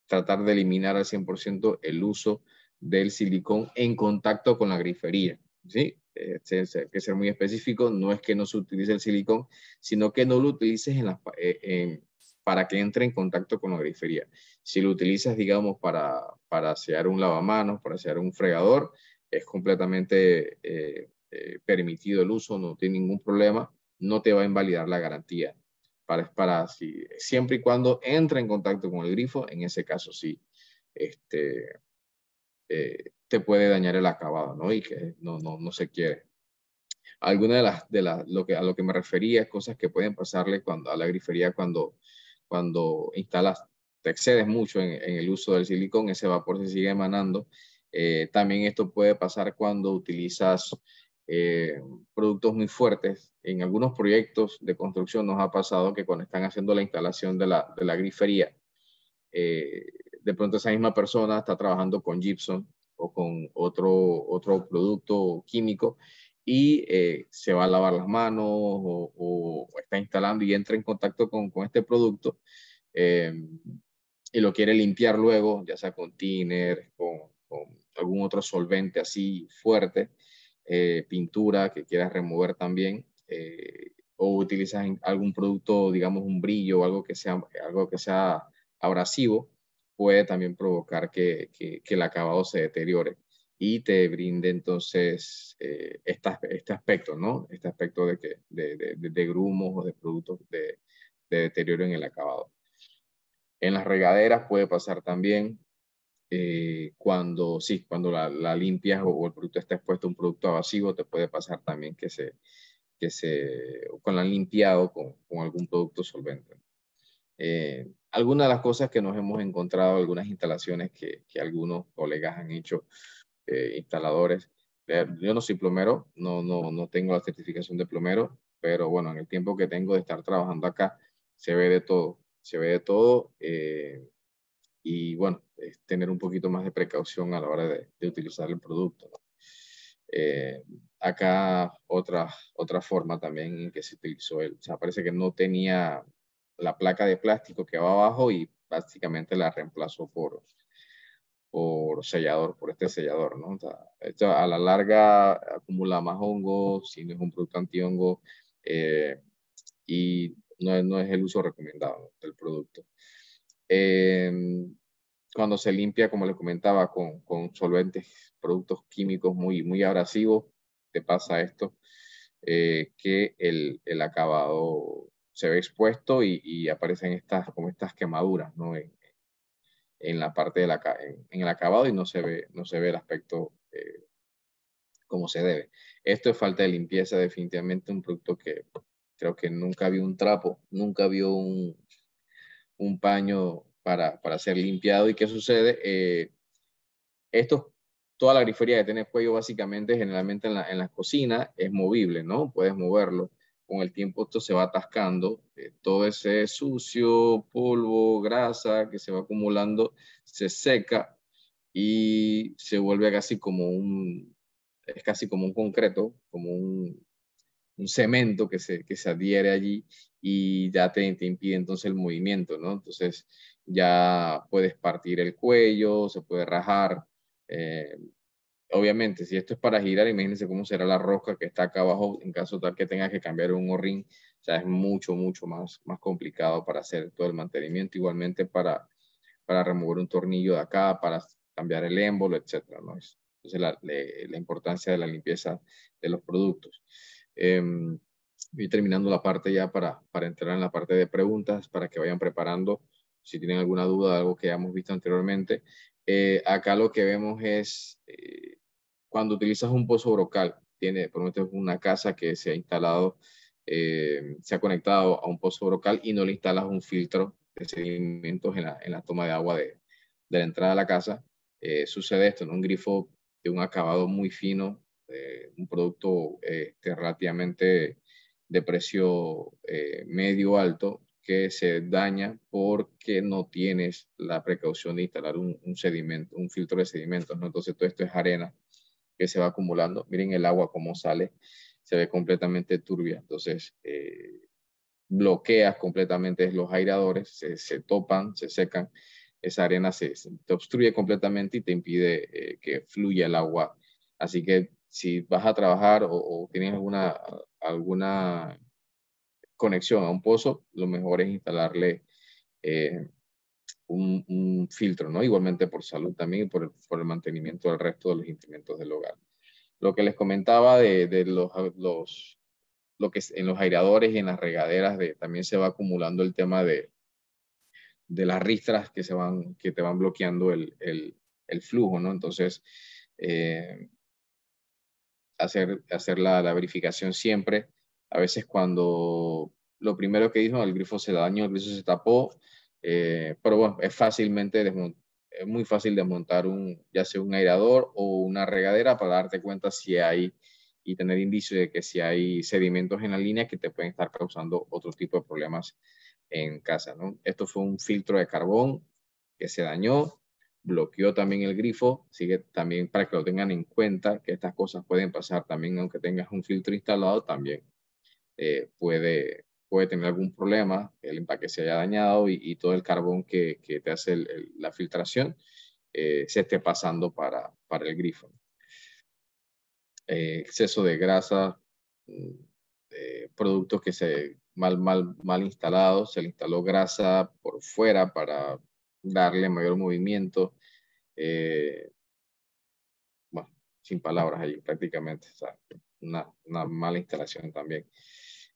tratar de eliminar al 100% el uso del silicón en contacto con la grifería. ¿sí? Eh, hay que ser muy específico, no es que no se utilice el silicón, sino que no lo utilices eh, para que entre en contacto con la grifería. Si lo utilizas, digamos, para, para un lavamanos, para hacer un fregador, es completamente permitido el uso, no tiene ningún problema no te va a invalidar la garantía. Para, para si, siempre y cuando entra en contacto con el grifo, en ese caso sí, este, eh, te puede dañar el acabado, ¿no? Y que no, no, no se quiere. Alguna de las, de las, lo que, a lo que me refería, cosas que pueden pasarle cuando, a la grifería cuando, cuando instalas, te excedes mucho en, el uso del silicón, ese vapor se sigue emanando. Eh, también esto puede pasar cuando utilizas eh, productos muy fuertes. En algunos proyectos de construcción nos ha pasado que cuando están haciendo la instalación de la, de la grifería, eh, de pronto esa misma persona está trabajando con gypsum o con otro, otro producto químico y eh, se va a lavar las manos o, está instalando y entra en contacto con, con este producto em, y lo quiere limpiar luego, ya sea con tiner, ...o con algún otro solvente así fuerte. Eh, pintura que quieras remover también, eh, o utilizas algún producto, digamos un brillo o algo que sea, algo que sea abrasivo, puede también provocar que, el acabado se deteriore y te brinde entonces eh, este aspecto, ¿no? Este aspecto de, que, de, de, grumos o de productos de, de deterioro en el acabado. En las regaderas puede pasar también, eh, cuando, sí, cuando la, limpias o, el producto está expuesto a un producto evasivo, te puede pasar también que se, que se, con la han limpiado con, algún producto solvente. Eh, algunas de las cosas que nos hemos encontrado, algunas instalaciones que, que algunos colegas han hecho, eh, instaladores, yo no soy plomero, no, no, no tengo la certificación de plomero, pero bueno, en el tiempo que tengo de estar trabajando acá, se ve de todo, se ve de todo. y bueno, es tener un poquito más de precaución a la hora de, utilizar el producto. Eh, acá otra, otra forma también que se utilizó el, o sea, parece que no tenía la placa de plástico que va abajo y básicamente la reemplazó por, por sellador, por este sellador, ¿no? O sea, a la larga acumula más hongo, si no es un producto antihongo, eh, y no, no, es el uso recomendado del producto. Eh, cuando se limpia, como les comentaba, con, con, solventes, productos químicos muy, muy abrasivos, te pasa esto, eh, que el, el, acabado se ve expuesto y, y, aparecen estas, como estas quemaduras, ¿no? En, en la parte de la, en, el acabado y no se ve, no se ve el aspecto eh, como se debe. Esto es falta de limpieza, definitivamente un producto que creo que nunca vio un trapo, nunca vio un, un paño para, ser limpiado. ¿Y qué sucede? Eh, esto toda la grifería que tiene el cuello básicamente generalmente en la, en cocina es movible, ¿no? Puedes moverlo. Con el tiempo esto se va atascando, eh, todo ese sucio, polvo, grasa que se va acumulando, se seca y se vuelve casi como un, es casi como un concreto, como un, cemento que se, que se adhiere allí y ya te, impide entonces el movimiento, ¿no? Entonces, ya puedes partir el cuello, se puede rajar. Eh, obviamente, si esto es para girar, imagínense cómo será la rosca que está acá abajo en caso tal que tengas que cambiar un o-ring. O sea, es mucho, mucho más, más complicado para hacer todo el mantenimiento. Igualmente para, para remover un tornillo de acá, para cambiar el émbolo, etc. ¿no? Entonces, la, la, importancia de la limpieza de los productos. Eh, em, y terminando la parte ya para, para entrar en la parte de preguntas, para que vayan preparando si tienen alguna duda de algo que hemos visto anteriormente. Eh, acá lo que vemos es eh, cuando utilizas un pozo brocal, tiene, por ejemplo, una casa que se ha instalado, eh, se ha conectado a un pozo brocal y no le instalas un filtro de sedimentos en la, toma de agua de, la entrada a la casa, sucede esto, en un grifo de un acabado muy fino, un producto relativamente de precio medio alto, que se daña porque no tienes la precaución de instalar un, sedimento, un filtro de sedimentos, ¿no? Entonces todo esto es arena que se va acumulando. Miren el agua cómo sale, se ve completamente turbia. Entonces eh, bloqueas completamente los aireadores, se, topan, se secan. Esa arena se, te obstruye completamente y te impide eh, que fluya el agua. Así que si vas a trabajar o, tienes alguna, alguna conexión a un pozo, lo mejor es instalarle eh, un, filtro, ¿no? Igualmente por salud también y por el, mantenimiento del resto de los instrumentos del hogar. Lo que les comentaba de, los, los, lo que en los aireadores y en las regaderas de, también se va acumulando el tema de, de las ristras que se van, que te van bloqueando el, flujo, ¿no? Entonces, eh, hacer, hacer la verificación siempre a veces cuando lo primero que hizo, el grifo se dañó, el grifo se tapó, eh, pero bueno, es fácilmente es muy fácil desmontar un, ya sea un aireador o una regadera para darte cuenta si hay y tener indicios de que si hay sedimentos en la línea que te pueden estar causando otro tipo de problemas en casa. ¿no? Esto fue un filtro de carbón que se dañó, bloqueó también el grifo, así que también para que lo tengan en cuenta que estas cosas pueden pasar también aunque tengas un filtro instalado, también eh, puede, puede tener algún problema, el empaque se haya dañado y, todo el carbón que, que te hace la filtración eh, se esté pasando para, el grifo. Eh, exceso de grasa, mm, productos que se mal, mal, instalados, se le instaló grasa por fuera para darle mayor movimiento. bueno, sin palabras allí prácticamente, una mala instalación también.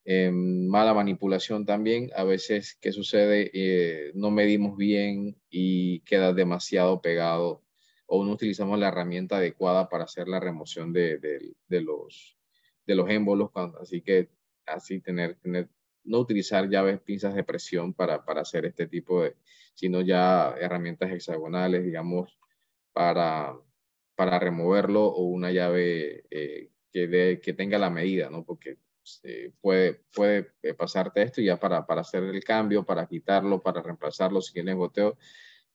Eh, mala manipulación también. A veces, ¿qué sucede? Eh, no medimos bien y queda demasiado pegado o no utilizamos la herramienta adecuada para hacer la remoción de, los, de los émbolos. Así que, así tener, no utilizar llaves, pinzas de presión para, para hacer este tipo de, sino ya herramientas hexagonales, digamos, para, para removerlo o una llave eh, que, que tenga la medida, ¿no? Porque este, puede, puede eh, pasarte esto ya para, para hacer el cambio, para quitarlo, para reemplazarlo si tienes goteo,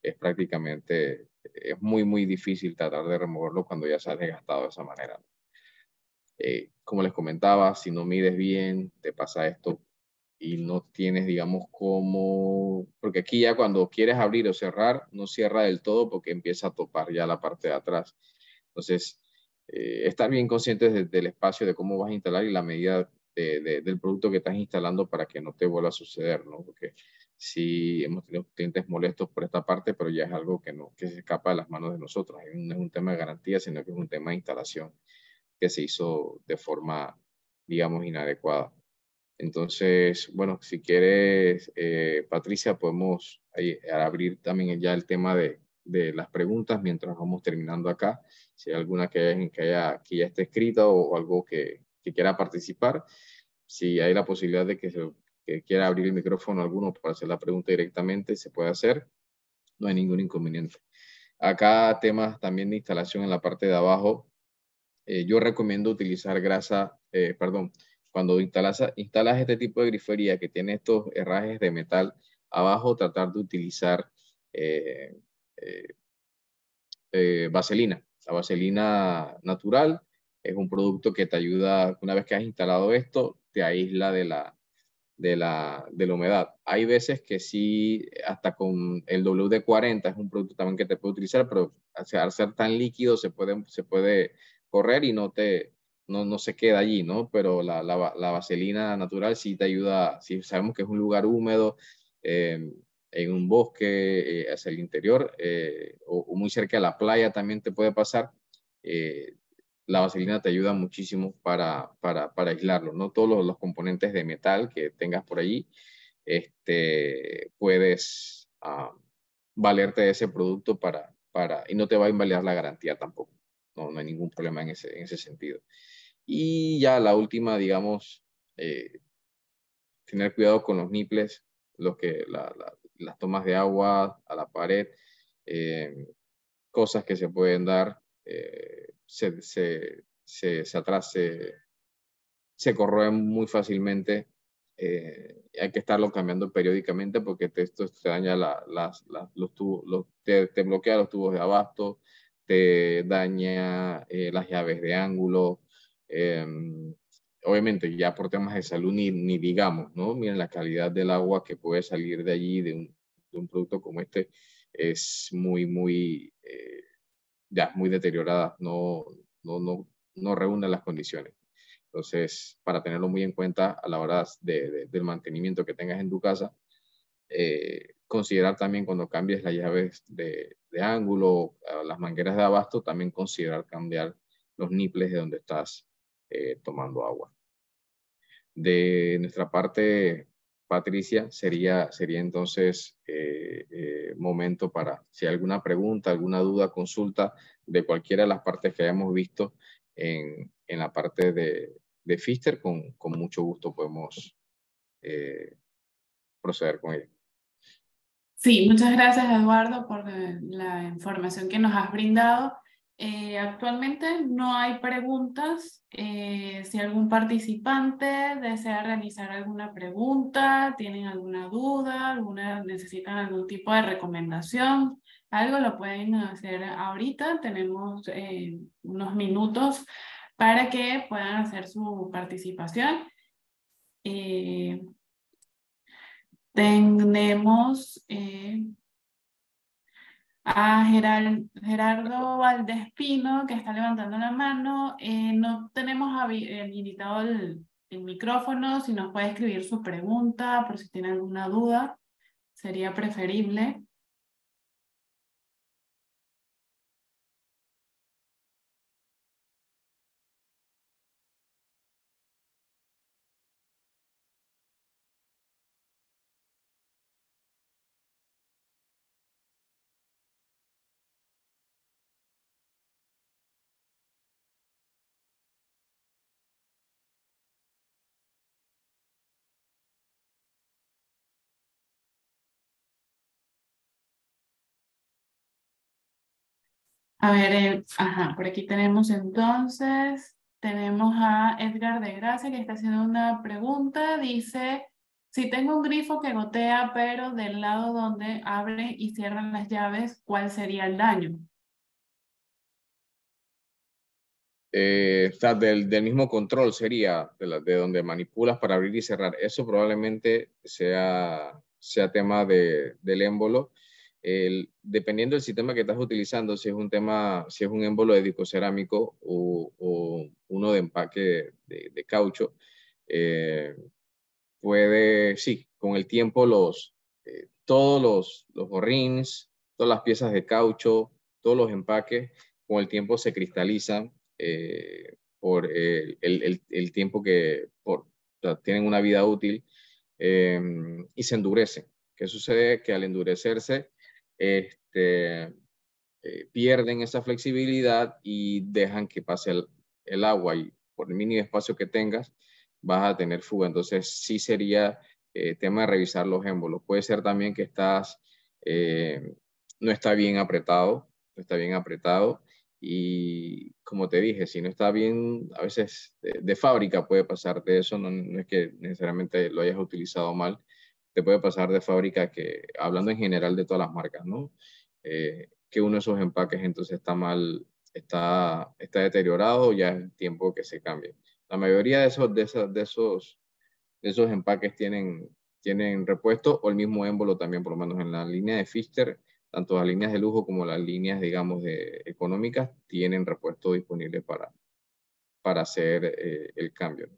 es prácticamente, es muy, muy difícil tratar de removerlo cuando ya se ha desgastado de esa manera. Eh, como les comentaba, si no mides bien, te pasa esto y no tienes, digamos, cómo, porque aquí ya cuando quieres abrir o cerrar, no cierra del todo porque empieza a topar ya la parte de atrás. Entonces, eh, estar bien conscientes del espacio, de cómo vas a instalar y la medida del producto que estás instalando para que no te vuelva a suceder, ¿no? Porque sí hemos tenido clientes molestos por esta parte, pero ya es algo que, no, que se escapa de las manos de nosotros. No es un tema de garantía, sino que es un tema de instalación que se hizo de forma, digamos, inadecuada. Entonces, bueno, si quieres, eh, Patricia, podemos abrir también ya el tema de, las preguntas mientras vamos terminando acá. Si hay alguna que, que, ya esté escrita o algo que, que quiera participar, si hay la posibilidad de que, quiera abrir el micrófono alguno para hacer la pregunta directamente, se puede hacer, no hay ningún inconveniente. Acá temas también de instalación en la parte de abajo. Eh, yo recomiendo utilizar grasa, eh, perdón, cuando instalas, instalas este tipo de grifería que tiene estos herrajes de metal abajo, tratar de utilizar eh, vaselina, la vaselina natural es un producto que te ayuda, una vez que has instalado esto, te aísla de la, de la, de la humedad. Hay veces que sí, hasta con el WD-40 es un producto también que te puede utilizar, pero al ser tan líquido se puede, se puede correr y no, te, no, no se queda allí, ¿no? Pero la, vaselina natural sí te ayuda, si sabemos que es un lugar húmedo, eh, en un bosque, eh, hacia el interior, eh, o, muy cerca de la playa también te puede pasar, la vaselina te ayuda muchísimo para, para, aislarlo, ¿no? Todos los, componentes de metal que tengas por allí, este, puedes ah, valerte de ese producto para, para, y no te va a invalidar la garantía tampoco, no, no hay ningún problema en ese, en ese sentido. Y ya la última, digamos, eh, tener cuidado con los niples, los que, las tomas de agua a la pared, eh, cosas que se pueden dar eh, se, se, se, se, atrase, se corroe muy fácilmente. Eh, hay que estarlo cambiando periódicamente porque esto te daña las, los tubos, te, te, bloquea los tubos de abasto, te daña eh, las llaves de ángulo. Em, obviamente, ya por temas de salud, ni, digamos, ¿no? Miren la calidad del agua que puede salir de allí, de un, producto como este, es muy, muy ya muy deteriorada, no, no, no, reúne las condiciones. Entonces, para tenerlo muy en cuenta a la hora del mantenimiento que tengas en tu casa, eh, considerar también cuando cambies las llaves de, de, ángulo, las mangueras de abasto, también considerar cambiar los niples de donde estás eh, tomando agua. De nuestra parte, Patricia, sería, sería entonces eh, eh, momento para si alguna pregunta, alguna duda, consulta de cualquiera de las partes que hayamos visto en, la parte de, de Fister, con, mucho gusto podemos eh, proceder con ella. Sí, muchas gracias Eduardo por la información que nos has brindado. Eh, actualmente no hay preguntas. Eh, si algún participante desea realizar alguna pregunta, tienen alguna duda, alguna, necesitan algún tipo de recomendación, algo lo pueden hacer ahorita. Tenemos eh, unos minutos para que puedan hacer su participación. tenemos a Gerardo Valdespino, que está levantando la mano. Eh, no tenemos habilitado el, el, micrófono, si nos puede escribir su pregunta, por si tiene alguna duda, sería preferible. A ver, eh, ajá, por aquí tenemos entonces, tenemos a Edgar de Gracia que está haciendo una pregunta. Dice, si tengo un grifo que gotea, pero del lado donde abre y cierran las llaves, ¿cuál sería el daño? Eh, del, mismo control sería de, de, donde manipulas para abrir y cerrar. Eso probablemente sea, sea tema del émbolo. El, dependiendo del sistema que estás utilizando, si es un tema, si es un émbolo de disco cerámico o, uno de empaque de, caucho, eh, puede, sí, con el tiempo los, eh, todos los, los todas las piezas de caucho, todos los empaques, con el tiempo se cristalizan eh, por el, tiempo que por, tienen una vida útil y se endurecen. ¿Qué sucede? Que al endurecerse, este, eh, pierden esa flexibilidad y dejan que pase el, agua y por el mínimo espacio que tengas vas a tener fuga. Entonces sí sería eh, tema de revisar los émbolos. Puede ser también que estás, eh, no está bien apretado, no está bien apretado y como te dije, si no está bien, a veces de, fábrica puede pasarte eso, no, es que necesariamente lo hayas utilizado mal, te puede pasar de fábrica que, hablando en general de todas las marcas, ¿no? Eh, que uno de esos empaques entonces está mal, está, está deteriorado, ya es tiempo que se cambie. La mayoría de esos, de esos, esos, empaques tienen, tienen repuesto o el mismo émbolo también, por lo menos en la línea de Fister, tanto las líneas de lujo como las líneas, digamos, de, económicas tienen repuesto disponible para, hacer eh, el cambio.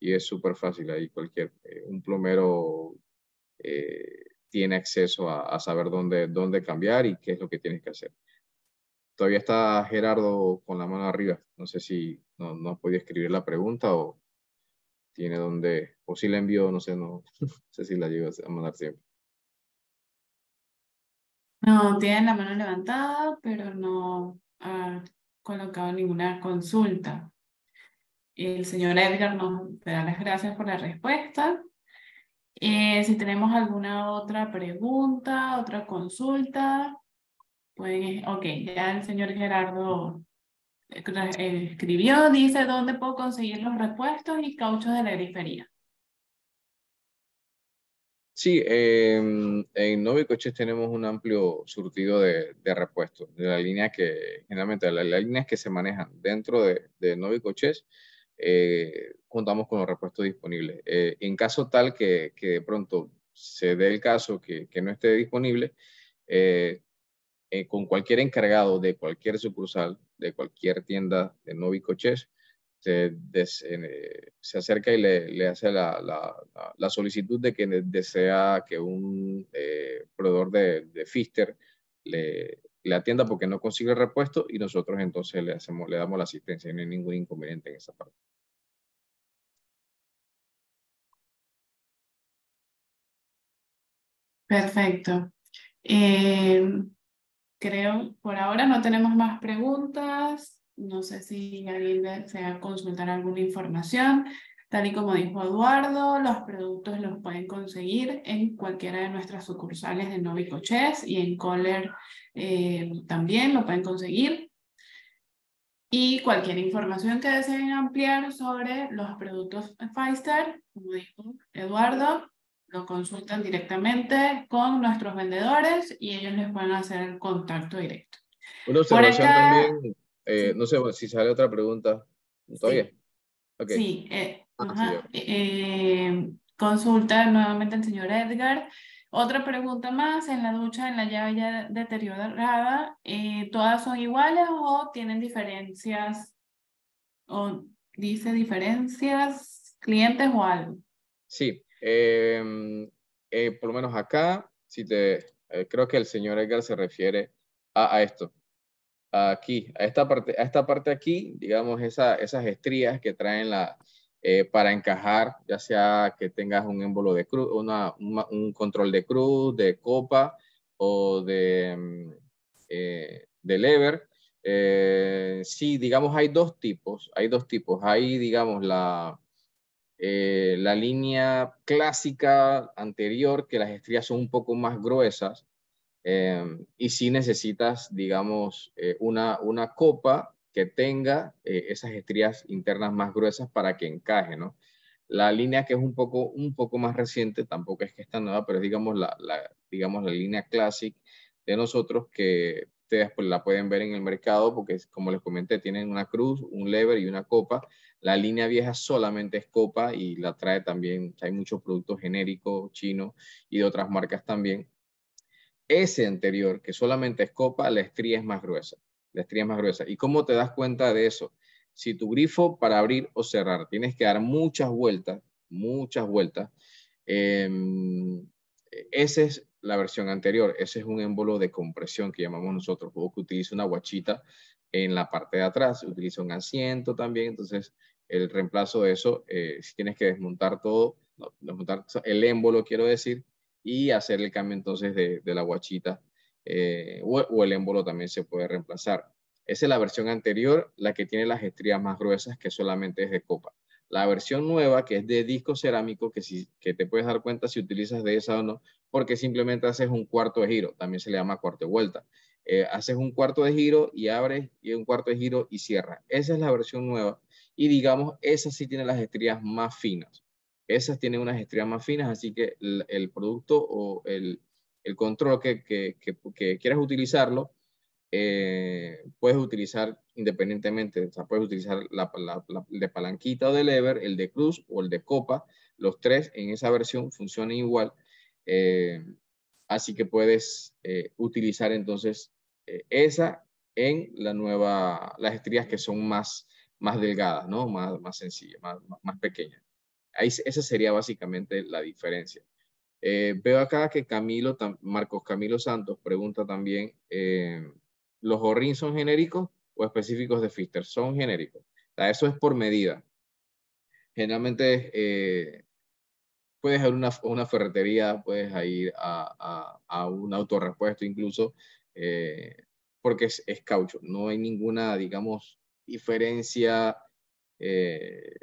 Y es súper fácil ahí cualquier, eh, un plomero eh, tiene acceso a, saber dónde, dónde cambiar y qué es lo que tienes que hacer. Todavía está Gerardo con la mano arriba. No sé si no, no podía escribir la pregunta o tiene dónde, o si la envió, no sé, no, (laughs) sé si la llevo a mandar siempre. No, tiene la mano levantada, pero no ha colocado ninguna consulta. El señor Edgar nos da las gracias por la respuesta eh, si tenemos alguna otra pregunta, otra consulta, pueden. ok, ya el señor Gerardo escribió, dice dónde puedo conseguir los repuestos y cauchos de la grifería. Sí, em, en en Coches tenemos un amplio surtido de, repuestos, de la línea que, generalmente, las, líneas que se manejan dentro de, de Coches, eh, contamos con los repuestos disponibles. Eh, en caso tal que, de pronto se dé el caso que, no esté disponible, eh, con cualquier encargado de cualquier sucursal, de cualquier tienda de Novicoches, se, se acerca y le, hace la, solicitud de que desea que un proveedor de, Fister le, atienda porque no consigue el repuesto y nosotros entonces le hacemos, le damos la asistencia, no hay ningún inconveniente en esa parte. Perfecto. Em, creo, por ahora no tenemos más preguntas. No sé si alguien desea consultar alguna información. Tal y como dijo Eduardo, los productos los pueden conseguir en cualquiera de nuestras sucursales de Novicoches y en Kohler em, también lo pueden conseguir. Y cualquier información que deseen ampliar sobre los productos Pfizer, como dijo Eduardo, lo consultan directamente con nuestros vendedores y ellos les pueden hacer contacto directo. Una también, eh, no sé si sale otra pregunta. ¿Está Sí, sí eh, ah, eh, consulta nuevamente el señor Edgar. Otra pregunta más, en la ducha, en la llave ya deteriorada, ¿todas son iguales o tienen diferencias? ¿O dice diferencias, clientes o algo? Sí, Em, eh, por lo menos acá, si te, eh, creo que el señor Edgar se refiere a, esto, aquí, a esta parte, a esta parte aquí, digamos, esa, esas estrías que traen la, eh, para encajar, ya sea que tengas un émbolo de cruz, una, un control de cruz, de copa o de, mm, de lever. sí, digamos, hay dos tipos, hay dos tipos. Hay, digamos, la, eh, la línea clásica anterior, que las estrías son un poco más gruesas, eh, y si necesitas, digamos, eh, una, una copa que tenga esas estrías internas más gruesas para que encaje, ¿no? La línea que es un poco, un poco más reciente, tampoco es que está nueva, pero digamos, la, la digamos, la línea clásica de nosotros que ustedes pues, la pueden ver en el mercado porque, como les comenté, tienen una cruz, un lever y una copa la línea vieja solamente es copa y la trae también, hay muchos productos genéricos chinos y de otras marcas también. Ese anterior, que solamente es copa, la estría es más gruesa. La estría es más gruesa. ¿Y cómo te das cuenta de eso? Si tu grifo para abrir o cerrar tienes que dar muchas vueltas, muchas vueltas, em, esa es la versión anterior. Ese es un émbolo de compresión que llamamos nosotros, o que utiliza una guachita en la parte de atrás, utiliza un asiento también, entonces el reemplazo de eso, eh, si tienes que desmontar todo, desmontar el émbolo, quiero decir, y hacer el cambio entonces de, la guachita eh, o, el émbolo también se puede reemplazar. Esa es la versión anterior, la que tiene las estrías más gruesas, que solamente es de copa. La versión nueva, que es de disco cerámico, que, que te puedes dar cuenta si utilizas de esa o no, porque simplemente haces un cuarto de giro, también se le llama cuarto de vuelta. Eh, haces un cuarto de giro y abres y un cuarto de giro y cierras. Esa es la versión nueva y digamos, esas sí tienen las estrías más finas. Esas tienen unas estrías más finas, así que el, producto o el, control que, que, quieras utilizarlo, eh, puedes utilizar independientemente, o sea, puedes utilizar la, el de palanquita o de lever, el de cruz o el de copa, los tres en esa versión funcionan igual, eh, así que puedes eh, utilizar entonces esa en la nueva, las estrías que son más más delgadas, ¿no? Más, más sencillas, más, más pequeñas. Ahí, esa sería básicamente la diferencia. Eh, veo acá que Camilo, Marcos Camilo Santos pregunta también, eh, ¿los gorrin son genéricos o específicos de Fister? Son genéricos. eso es por medida. Generalmente eh, puedes ir a una, ferretería, puedes ir a, un autorrepuesto incluso, porque es, caucho. No hay ninguna, digamos, diferencia eh,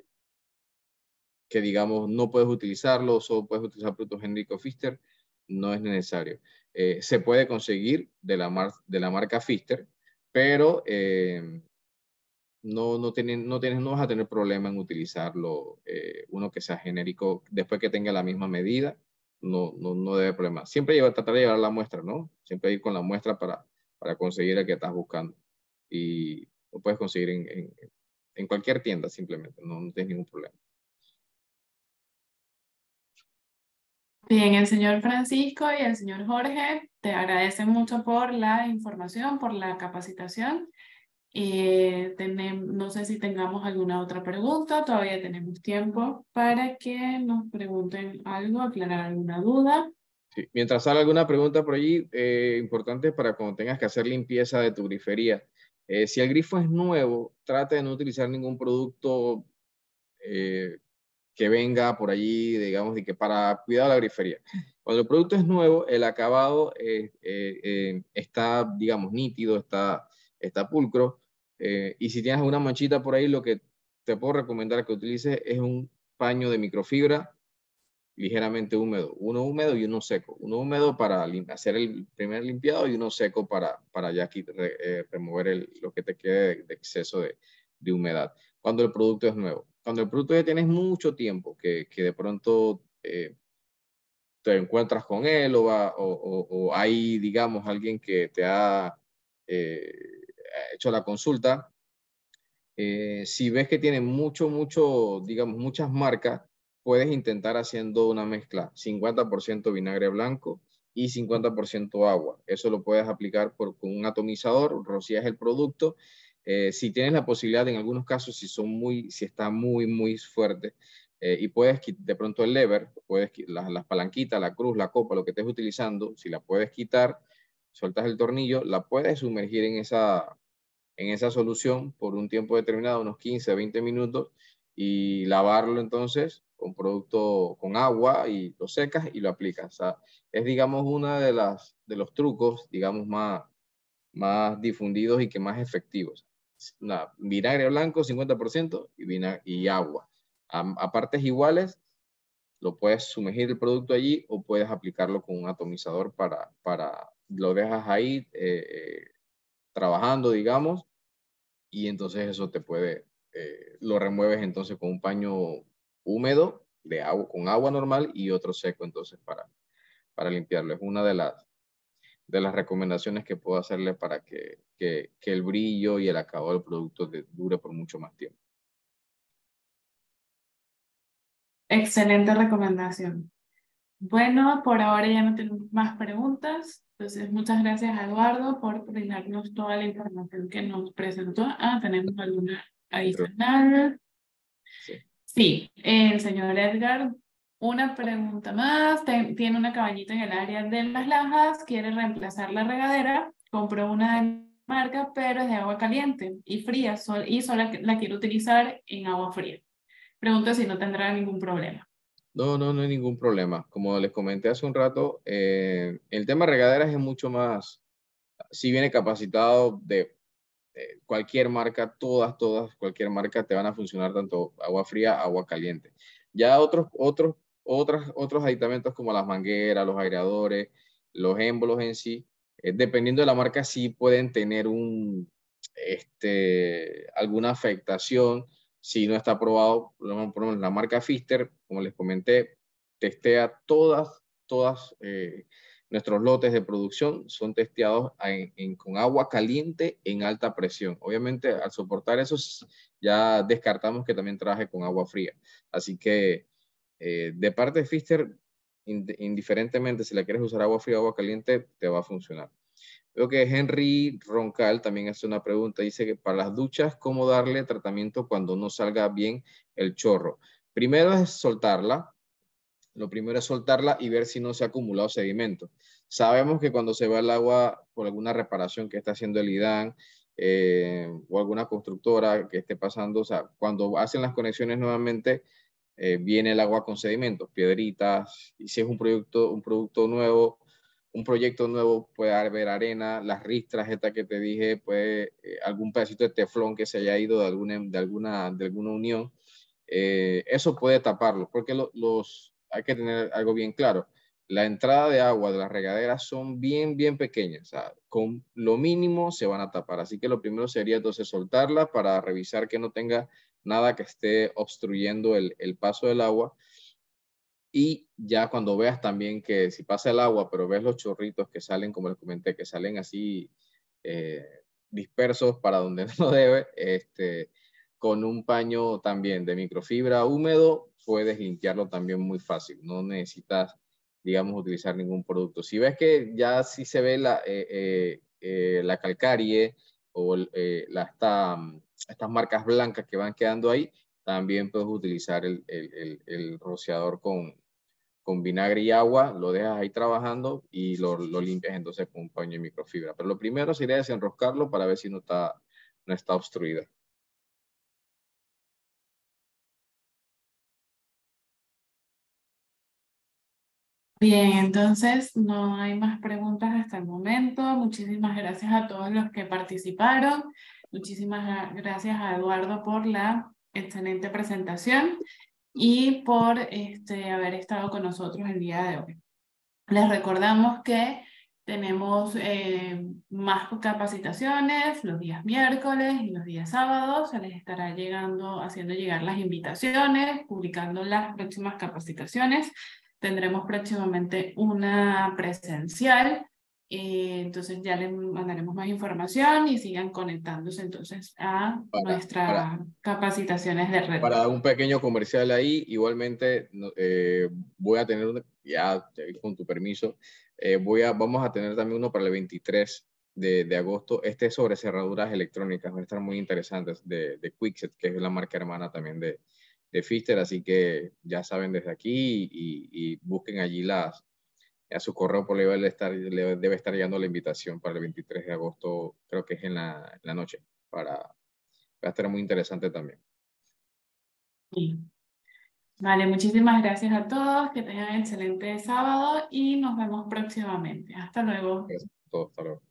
que digamos no puedes utilizarlo, solo puedes utilizar producto genérico Fister, no es necesario. Eh, se puede conseguir de la, de la marca Fister, pero eh, no, no, tienes, no vas a tener problema en utilizarlo uno que sea genérico después que tenga la misma medida. No, no, no debe problema. Siempre lleva, tratar de llevar la muestra, ¿no? Siempre ir con la muestra para, para conseguir el que estás buscando. Y lo puedes conseguir en, cualquier tienda simplemente, no, tienes ningún problema. Bien, el señor Francisco y el señor Jorge te agradecen mucho por la información, por la capacitación. Eh, tenemos, no sé si tengamos alguna otra pregunta, todavía tenemos tiempo para que nos pregunten algo, aclarar alguna duda. Mientras salga alguna pregunta por allí, eh, importante para cuando tengas que hacer limpieza de tu grifería. Eh, si el grifo es nuevo, trate de no utilizar ningún producto eh, que venga por allí, digamos, que para cuidar la grifería. Cuando el producto es nuevo, el acabado eh, está, digamos, nítido, está, está pulcro. y si tienes una manchita por ahí, lo que te puedo recomendar que utilices es un paño de microfibra ligeramente húmedo, uno húmedo y uno seco, uno húmedo para hacer el primer limpiado y uno seco para, para ya aquí eh, remover lo que te quede de, exceso de, de, humedad, cuando el producto es nuevo. Cuando el producto ya tienes mucho tiempo que, que de pronto eh, te encuentras con él o, va, o, hay, digamos, alguien que te ha eh, hecho la consulta, si ves que tiene mucho, mucho, digamos, muchas marcas, puedes intentar haciendo una mezcla 50% vinagre blanco y 50% agua. Eso lo puedes aplicar por, con un atomizador, rocías el producto. Eh, si tienes la posibilidad, en algunos casos, si, son muy, si está muy, muy fuerte, eh, y puedes de pronto el lever, puedes las, palanquitas, la cruz, la copa, lo que estés utilizando, si la puedes quitar, sueltas el tornillo, la puedes sumergir en esa, en esa solución por un tiempo determinado, unos 15, 20 minutos, y lavarlo entonces con producto, con agua y lo secas y lo aplicas. es, digamos, uno de, las, de los trucos, digamos, más, más difundidos y que más efectivos. vinagre blanco 50% y, y agua. A, partes iguales, lo puedes sumergir el producto allí o puedes aplicarlo con un atomizador para, para lo dejas ahí eh, eh, trabajando, digamos, y entonces eso te puede, eh, lo remueves entonces con un paño húmedo de agua, con agua normal y otro seco entonces para, para limpiarlo. Es una de las, de las recomendaciones que puedo hacerle para que, que, que el brillo y el acabado del producto dure por mucho más tiempo. Excelente recomendación. Bueno, por ahora ya no tenemos más preguntas. Entonces, muchas gracias, Eduardo, por brindarnos toda la información que nos presentó. Ah, tenemos alguna Adicional, Sí. el señor Edgar, una pregunta más. Tiene una cabañita en el área de las lajas, quiere reemplazar la regadera, compró una de marca, pero es de agua caliente y fría, y solo la quiere utilizar en agua fría. Pregunta si no tendrá ningún problema. No, no, no hay ningún problema. Como les comenté hace un rato, eh, el tema regaderas es mucho más, si viene capacitado de eh, cualquier marca, todas, todas, cualquier marca te van a funcionar tanto agua fría, agua caliente. Ya otros, otros, otras, otros aditamentos como las mangueras, los aireadores, los émbolos en sí, eh, dependiendo de la marca, sí pueden tener un, este, alguna afectación si no está aprobado. Por la marca Fister, como les comenté, testea todas, todas eh, Nuestros lotes de producción son testeados con agua caliente en alta presión. Obviamente, al soportar eso, ya descartamos que también trabaje con agua fría. Así que, eh, de parte de Fister, indiferentemente si la quieres usar agua fría o agua caliente, te va a funcionar. Veo que Henry Roncal también hace una pregunta. Dice que para las duchas, ¿cómo darle tratamiento cuando no salga bien el chorro? Primero es soltarla, lo primero es soltarla y ver si no se ha acumulado sedimento. Sabemos que cuando se va el agua por alguna reparación que está haciendo el IDAN eh, o alguna constructora que esté pasando, o sea, cuando hacen las conexiones nuevamente, eh, viene el agua con sedimentos, piedritas, y si es un producto, un producto nuevo, un proyecto nuevo, puede haber arena, las ristras, esta que te dije, puede eh, algún pedacito de teflón que se haya ido de alguna, de alguna, de alguna unión, eso puede taparlo, porque los, hay que tener algo bien claro. La entrada de agua de las regaderas son bien, bien pequeñas. con lo mínimo se van a tapar. Así que lo primero sería entonces soltarla para revisar que no tenga nada que esté obstruyendo el, paso del agua. Y ya cuando veas también que si pasa el agua, pero ves los chorritos que salen, como les comenté, que salen así eh, dispersos para donde (laughs) no debe, este, con un paño también de microfibra húmedo, puedes limpiarlo también muy fácil. No necesitas, digamos, utilizar ningún producto. Si ves que ya sí se ve la, eh, eh, eh, la calcarie o la, mm, estas marcas blancas que van quedando ahí, también puedes utilizar el, rociador con, con vinagre y agua, lo dejas ahí trabajando y lo, lo, limpias entonces con un paño de microfibra. Pero lo primero sería desenroscarlo para ver si no está, no está obstruida. Bien, entonces no hay más preguntas hasta el momento. Muchísimas gracias a todos los que participaron. Muchísimas gracias a Eduardo por la excelente presentación y por este, haber estado con nosotros el día de hoy. Les recordamos que tenemos eh, más capacitaciones los días miércoles y los días sábados. Se les estará llegando, haciendo llegar las invitaciones, publicando las próximas capacitaciones. Tendremos próximamente una presencial. Eh, entonces ya les mandaremos más información y sigan conectándose entonces a nuestras capacitaciones de red. Para dar un pequeño comercial ahí, igualmente eh, voy a tener, ya, con tu permiso, eh, voy a, vamos a tener también uno para el 23 de, agosto, este es sobre cerraduras electrónicas, van a estar muy interesantes, de, de Quickset, que es la marca hermana también de, de Fister, así que ya saben desde aquí y, busquen allí las, a su correo por pues, le debe estar, debe estar llegando la invitación para el 23 de agosto, creo que es en la, noche, para, va a estar muy interesante también. Vale, muchísimas gracias a todos, que tengan un excelente sábado y nos vemos próximamente. Hasta luego. Gracias a hasta luego.